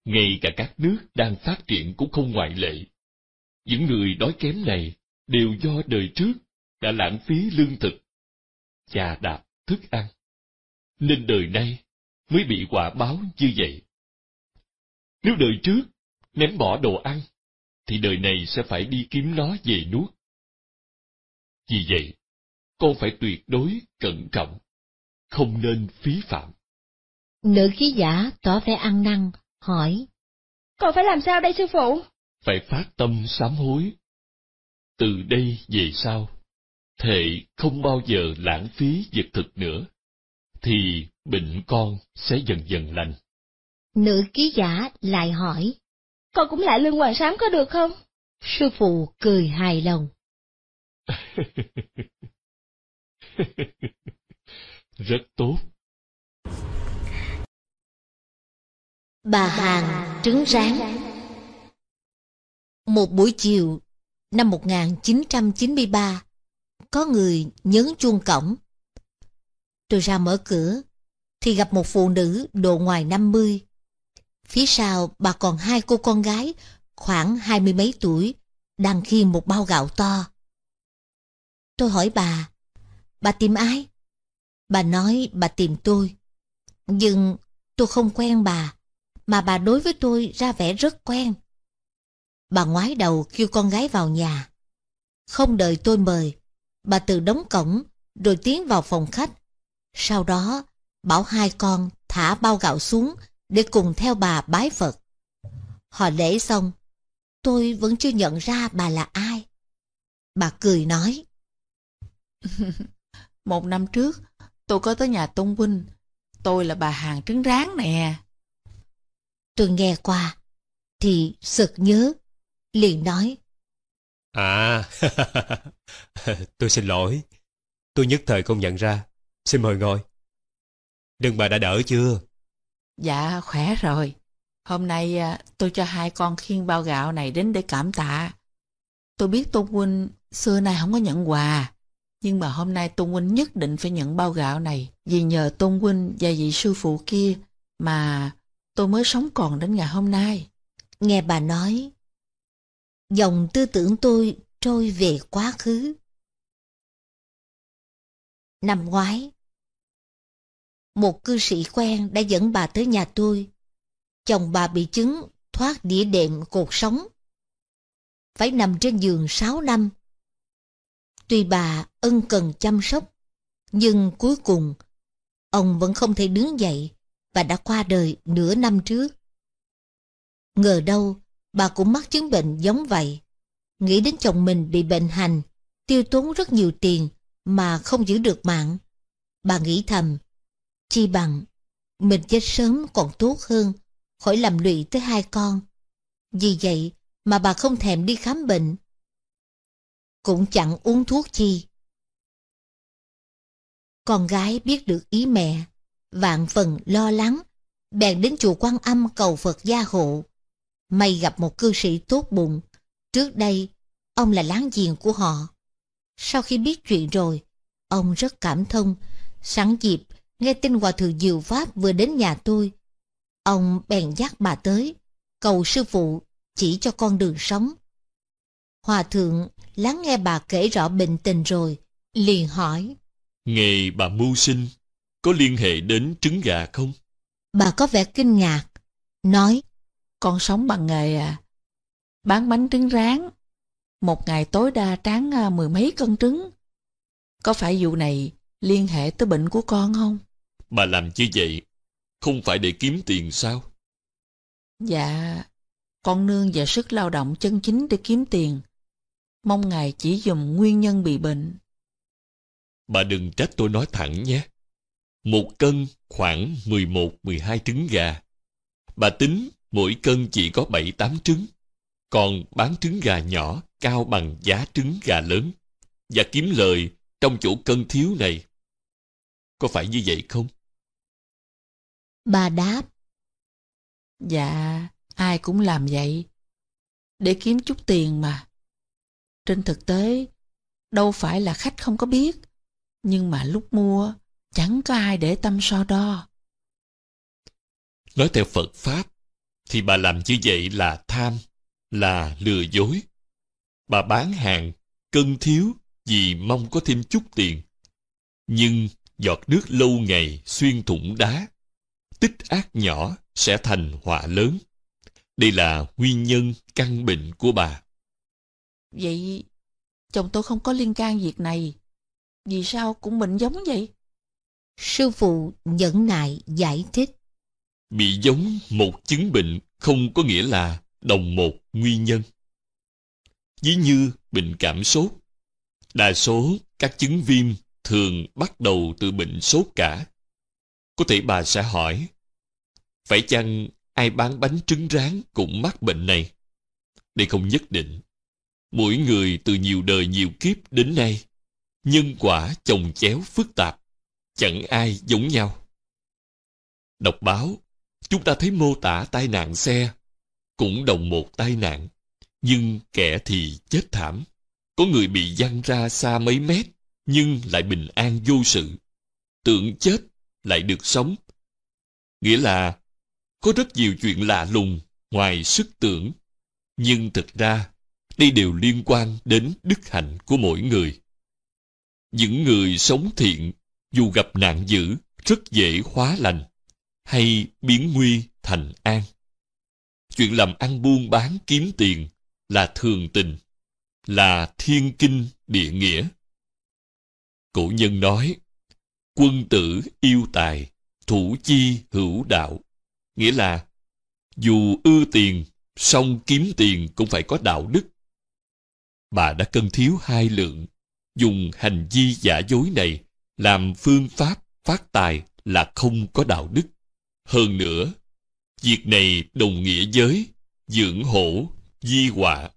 Ngay cả các nước đang phát triển cũng không ngoại lệ. Những người đói kém này đều do đời trước đã lãng phí lương thực, chà đạp thức ăn, nên đời nay mới bị quả báo như vậy. Nếu đời trước ném bỏ đồ ăn, thì đời này sẽ phải đi kiếm nó về nuốt. Vì vậy, con phải tuyệt đối cẩn trọng, không nên phí phạm. Nữ khí giả tỏ vẻ ăn năn, hỏi. Con phải làm sao đây sư phụ? Phải phát tâm sám hối, từ đây về sau, thệ không bao giờ lãng phí vật thực nữa, thì bệnh con sẽ dần dần lành. Nữ ký giả lại hỏi, con cũng lại lưng hoàng sám có được không? Sư phụ cười hài lòng. Rất tốt. Bà Hàng trứng rán Một buổi chiều, năm 1993, có người nhấn chuông cổng. Tôi ra mở cửa, thì gặp một phụ nữ độ ngoài 50. Phía sau bà còn hai cô con gái khoảng hai mươi mấy tuổi đang khiêng một bao gạo to. Tôi hỏi bà, bà tìm ai? Bà nói bà tìm tôi. Nhưng tôi không quen bà, mà bà đối với tôi ra vẻ rất quen bà ngoái đầu kêu con gái vào nhà. Không đợi tôi mời, bà từ đóng cổng rồi tiến vào phòng khách. Sau đó, bảo hai con thả bao gạo xuống để cùng theo bà bái Phật. Họ lễ xong, tôi vẫn chưa nhận ra bà là ai. Bà cười nói. Một năm trước, tôi có tới nhà Tôn Huynh. Tôi là bà hàng trứng rán nè. Tôi nghe qua, thì sực nhớ liền nói À, tôi xin lỗi. Tôi nhất thời không nhận ra. Xin mời ngồi. Đừng bà đã đỡ chưa? Dạ, khỏe rồi. Hôm nay à, tôi cho hai con khiên bao gạo này đến để cảm tạ. Tôi biết Tôn Huynh xưa nay không có nhận quà. Nhưng mà hôm nay Tôn Huynh nhất định phải nhận bao gạo này vì nhờ Tôn Huynh và vị sư phụ kia mà tôi mới sống còn đến ngày hôm nay. Nghe bà nói, Dòng tư tưởng tôi trôi về quá khứ. Năm ngoái, một cư sĩ quen đã dẫn bà tới nhà tôi. Chồng bà bị chứng thoát đĩa đệm cột sống. Phải nằm trên giường 6 năm. Tuy bà ân cần chăm sóc, nhưng cuối cùng ông vẫn không thể đứng dậy và đã qua đời nửa năm trước. Ngờ đâu bà cũng mắc chứng bệnh giống vậy. Nghĩ đến chồng mình bị bệnh hành, tiêu tốn rất nhiều tiền mà không giữ được mạng. Bà nghĩ thầm, chi bằng, mình chết sớm còn tốt hơn, khỏi làm lụy tới hai con. Vì vậy mà bà không thèm đi khám bệnh. Cũng chẳng uống thuốc chi. Con gái biết được ý mẹ, vạn phần lo lắng, bèn đến chùa quan âm cầu Phật gia hộ may gặp một cư sĩ tốt bụng. Trước đây, ông là láng giềng của họ. Sau khi biết chuyện rồi, ông rất cảm thông. Sẵn dịp, nghe tin Hòa Thượng Diệu Pháp vừa đến nhà tôi. Ông bèn dắt bà tới, cầu sư phụ chỉ cho con đường sống. Hòa Thượng lắng nghe bà kể rõ bệnh tình rồi, liền hỏi. Nghề bà mưu sinh, có liên hệ đến trứng gà không? Bà có vẻ kinh ngạc, nói con sống bằng nghề à. Bán bánh trứng rán. Một ngày tối đa tráng à, mười mấy cân trứng. Có phải vụ này liên hệ tới bệnh của con không? Bà làm như vậy không phải để kiếm tiền sao? Dạ, con nương và sức lao động chân chính để kiếm tiền. Mong ngài chỉ dùm nguyên nhân bị bệnh. Bà đừng trách tôi nói thẳng nhé. Một cân khoảng 11-12 trứng gà. Bà tính mỗi cân chỉ có 7-8 trứng, còn bán trứng gà nhỏ cao bằng giá trứng gà lớn và kiếm lời trong chỗ cân thiếu này. Có phải như vậy không? Bà đáp. Dạ, ai cũng làm vậy. Để kiếm chút tiền mà. Trên thực tế, đâu phải là khách không có biết. Nhưng mà lúc mua, chẳng có ai để tâm so đo. Nói theo Phật Pháp, thì bà làm như vậy là tham, là lừa dối. Bà bán hàng, cân thiếu vì mong có thêm chút tiền. Nhưng giọt nước lâu ngày xuyên thủng đá, tích ác nhỏ sẽ thành họa lớn. Đây là nguyên nhân căn bệnh của bà. Vậy chồng tôi không có liên can việc này. Vì sao cũng bệnh giống vậy? Sư phụ nhẫn nại giải thích bị giống một chứng bệnh không có nghĩa là đồng một nguyên nhân. Ví như bệnh cảm sốt, đa số các chứng viêm thường bắt đầu từ bệnh sốt cả. Có thể bà sẽ hỏi, phải chăng ai bán bánh trứng rán cũng mắc bệnh này? Đây không nhất định. Mỗi người từ nhiều đời nhiều kiếp đến nay, nhân quả chồng chéo phức tạp, chẳng ai giống nhau. Đọc báo chúng ta thấy mô tả tai nạn xe cũng đồng một tai nạn nhưng kẻ thì chết thảm có người bị văng ra xa mấy mét nhưng lại bình an vô sự tưởng chết lại được sống nghĩa là có rất nhiều chuyện lạ lùng ngoài sức tưởng nhưng thực ra đây đều liên quan đến đức hạnh của mỗi người những người sống thiện dù gặp nạn dữ rất dễ hóa lành hay biến nguy thành an. Chuyện làm ăn buôn bán kiếm tiền là thường tình, là thiên kinh địa nghĩa. Cổ nhân nói, quân tử yêu tài, thủ chi hữu đạo. Nghĩa là, dù ưa tiền, song kiếm tiền cũng phải có đạo đức. Bà đã cân thiếu hai lượng, dùng hành vi giả dối này làm phương pháp phát tài là không có đạo đức. Hơn nữa, việc này đồng nghĩa với dưỡng hổ, di họa.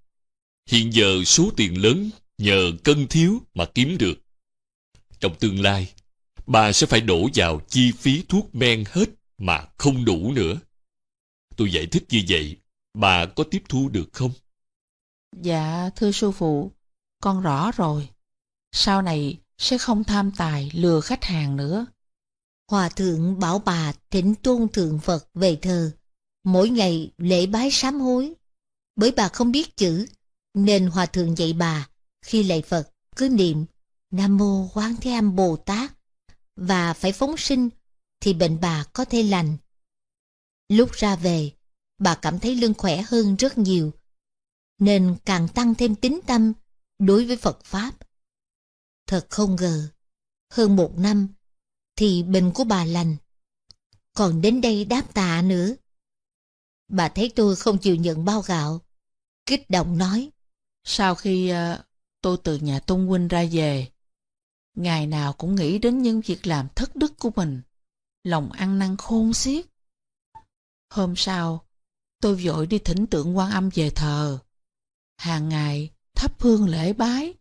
Hiện giờ số tiền lớn nhờ cân thiếu mà kiếm được. Trong tương lai, bà sẽ phải đổ vào chi phí thuốc men hết mà không đủ nữa. Tôi giải thích như vậy, bà có tiếp thu được không? Dạ, thưa sư phụ, con rõ rồi. Sau này sẽ không tham tài lừa khách hàng nữa. Hòa thượng bảo bà thỉnh tôn thượng Phật về thờ, mỗi ngày lễ bái sám hối. Bởi bà không biết chữ, nên hòa thượng dạy bà, khi lạy Phật cứ niệm Nam Mô Quán Thế Âm Bồ Tát và phải phóng sinh thì bệnh bà có thể lành. Lúc ra về, bà cảm thấy lưng khỏe hơn rất nhiều, nên càng tăng thêm tín tâm đối với Phật Pháp. Thật không ngờ, hơn một năm thì bệnh của bà lành. Còn đến đây đáp tạ nữa. Bà thấy tôi không chịu nhận bao gạo. Kích động nói. Sau khi uh, tôi từ nhà Tôn Huynh ra về, ngày nào cũng nghĩ đến những việc làm thất đức của mình. Lòng ăn năn khôn xiết. Hôm sau, tôi vội đi thỉnh tượng quan âm về thờ. Hàng ngày thắp hương lễ bái.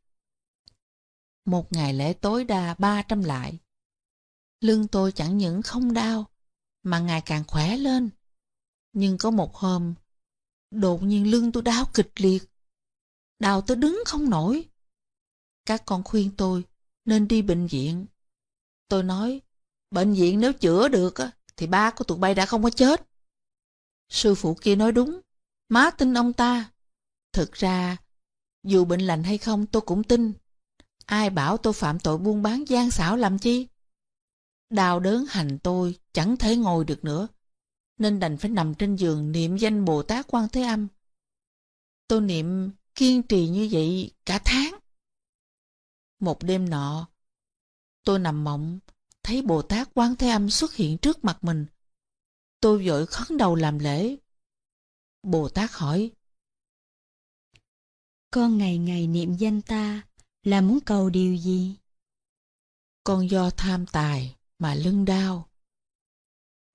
Một ngày lễ tối đa ba trăm lại. Lưng tôi chẳng những không đau, mà ngày càng khỏe lên. Nhưng có một hôm, đột nhiên lưng tôi đau kịch liệt. Đau tôi đứng không nổi. Các con khuyên tôi nên đi bệnh viện. Tôi nói, bệnh viện nếu chữa được thì ba của tụi bay đã không có chết. Sư phụ kia nói đúng, má tin ông ta. Thực ra, dù bệnh lành hay không tôi cũng tin. Ai bảo tôi phạm tội buôn bán gian xảo làm chi? Đau đớn hành tôi chẳng thể ngồi được nữa, nên đành phải nằm trên giường niệm danh Bồ Tát Quan Thế Âm. Tôi niệm kiên trì như vậy cả tháng. Một đêm nọ, tôi nằm mộng, thấy Bồ Tát Quan Thế Âm xuất hiện trước mặt mình. Tôi vội khấn đầu làm lễ. Bồ Tát hỏi, Con ngày ngày niệm danh ta là muốn cầu điều gì? Con do tham tài mà lưng đau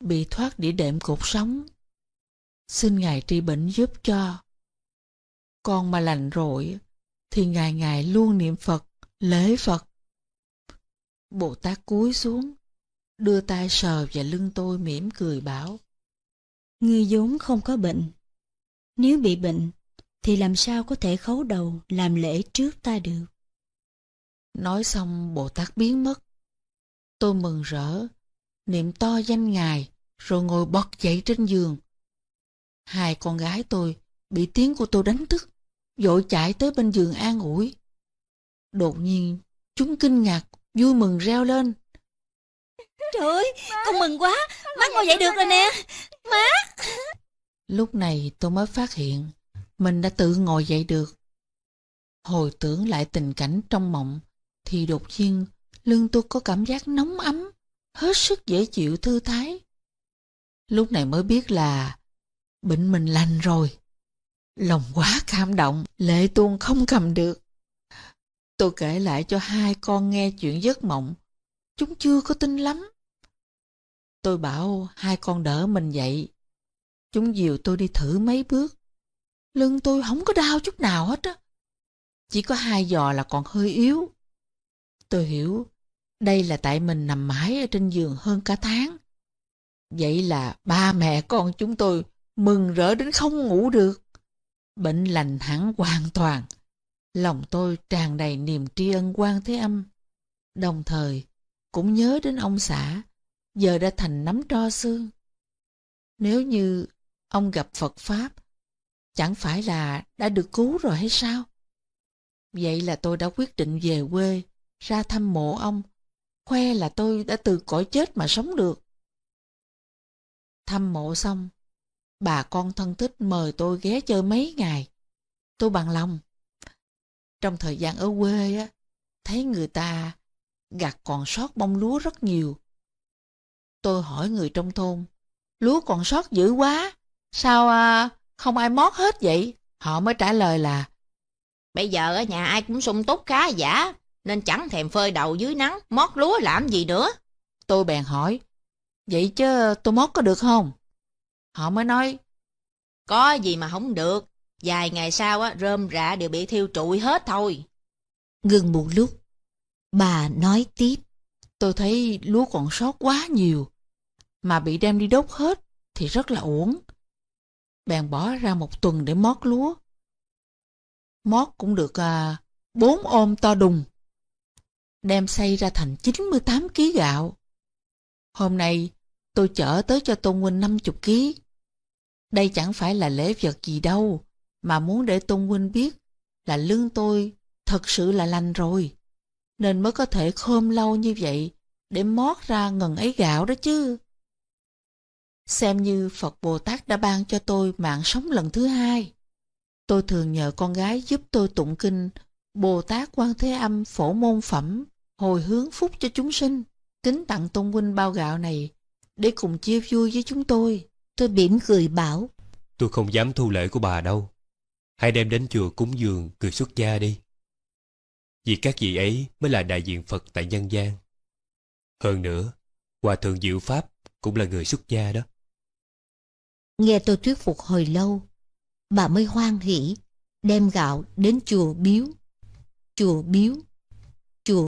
bị thoát đĩa đệm cột sống xin ngài trị bệnh giúp cho con mà lành rồi thì ngài ngài luôn niệm phật lễ phật bồ tát cúi xuống đưa tay sờ vào lưng tôi mỉm cười bảo ngươi vốn không có bệnh nếu bị bệnh thì làm sao có thể khấu đầu làm lễ trước ta được nói xong bồ tát biến mất Tôi mừng rỡ, niệm to danh ngài, rồi ngồi bật dậy trên giường. Hai con gái tôi bị tiếng của tôi đánh thức, vội chạy tới bên giường an ủi. Đột nhiên, chúng kinh ngạc, vui mừng reo lên. Trời ơi, con mừng quá, má ngồi dậy được rồi nè, má. Lúc này tôi mới phát hiện, mình đã tự ngồi dậy được. Hồi tưởng lại tình cảnh trong mộng, thì đột nhiên lưng tôi có cảm giác nóng ấm, hết sức dễ chịu thư thái. Lúc này mới biết là bệnh mình lành rồi. Lòng quá cảm động, lệ tuôn không cầm được. Tôi kể lại cho hai con nghe chuyện giấc mộng. Chúng chưa có tin lắm. Tôi bảo hai con đỡ mình dậy. Chúng dìu tôi đi thử mấy bước. Lưng tôi không có đau chút nào hết á. Chỉ có hai giò là còn hơi yếu. Tôi hiểu đây là tại mình nằm mãi ở trên giường hơn cả tháng. Vậy là ba mẹ con chúng tôi mừng rỡ đến không ngủ được. Bệnh lành hẳn hoàn toàn. Lòng tôi tràn đầy niềm tri ân quan thế âm. Đồng thời, cũng nhớ đến ông xã, giờ đã thành nắm tro xương. Nếu như ông gặp Phật Pháp, chẳng phải là đã được cứu rồi hay sao? Vậy là tôi đã quyết định về quê, ra thăm mộ ông khoe là tôi đã từ cõi chết mà sống được. Thăm mộ xong, bà con thân thích mời tôi ghé chơi mấy ngày. Tôi bằng lòng. Trong thời gian ở quê, á, thấy người ta gặt còn sót bông lúa rất nhiều. Tôi hỏi người trong thôn, lúa còn sót dữ quá, sao à, không ai mót hết vậy? Họ mới trả lời là, bây giờ ở nhà ai cũng sung túc khá giả, nên chẳng thèm phơi đầu dưới nắng, mót lúa làm gì nữa. Tôi bèn hỏi, vậy chứ tôi mót có được không? Họ mới nói, có gì mà không được, vài ngày sau á, rơm rạ đều bị thiêu trụi hết thôi. Ngừng một lúc, bà nói tiếp, tôi thấy lúa còn sót quá nhiều, mà bị đem đi đốt hết thì rất là uổng. Bèn bỏ ra một tuần để mót lúa. Mót cũng được à, bốn ôm to đùng đem xây ra thành 98 kg gạo. Hôm nay, tôi chở tới cho Tôn Huynh 50 kg. Đây chẳng phải là lễ vật gì đâu, mà muốn để Tôn Huynh biết là lưng tôi thật sự là lành rồi, nên mới có thể khom lâu như vậy để mót ra ngần ấy gạo đó chứ. Xem như Phật Bồ Tát đã ban cho tôi mạng sống lần thứ hai. Tôi thường nhờ con gái giúp tôi tụng kinh Bồ Tát Quan Thế Âm Phổ Môn Phẩm hồi hướng phúc cho chúng sinh. Kính tặng Tôn Huynh bao gạo này, để cùng chia vui với chúng tôi. Tôi mỉm cười bảo. Tôi không dám thu lễ của bà đâu. Hãy đem đến chùa cúng dường người xuất gia đi. Vì các vị ấy mới là đại diện Phật tại nhân gian. Hơn nữa, Hòa Thượng Diệu Pháp cũng là người xuất gia đó. Nghe tôi thuyết phục hồi lâu, bà mới hoan hỉ đem gạo đến chùa biếu. Chùa biếu. Chùa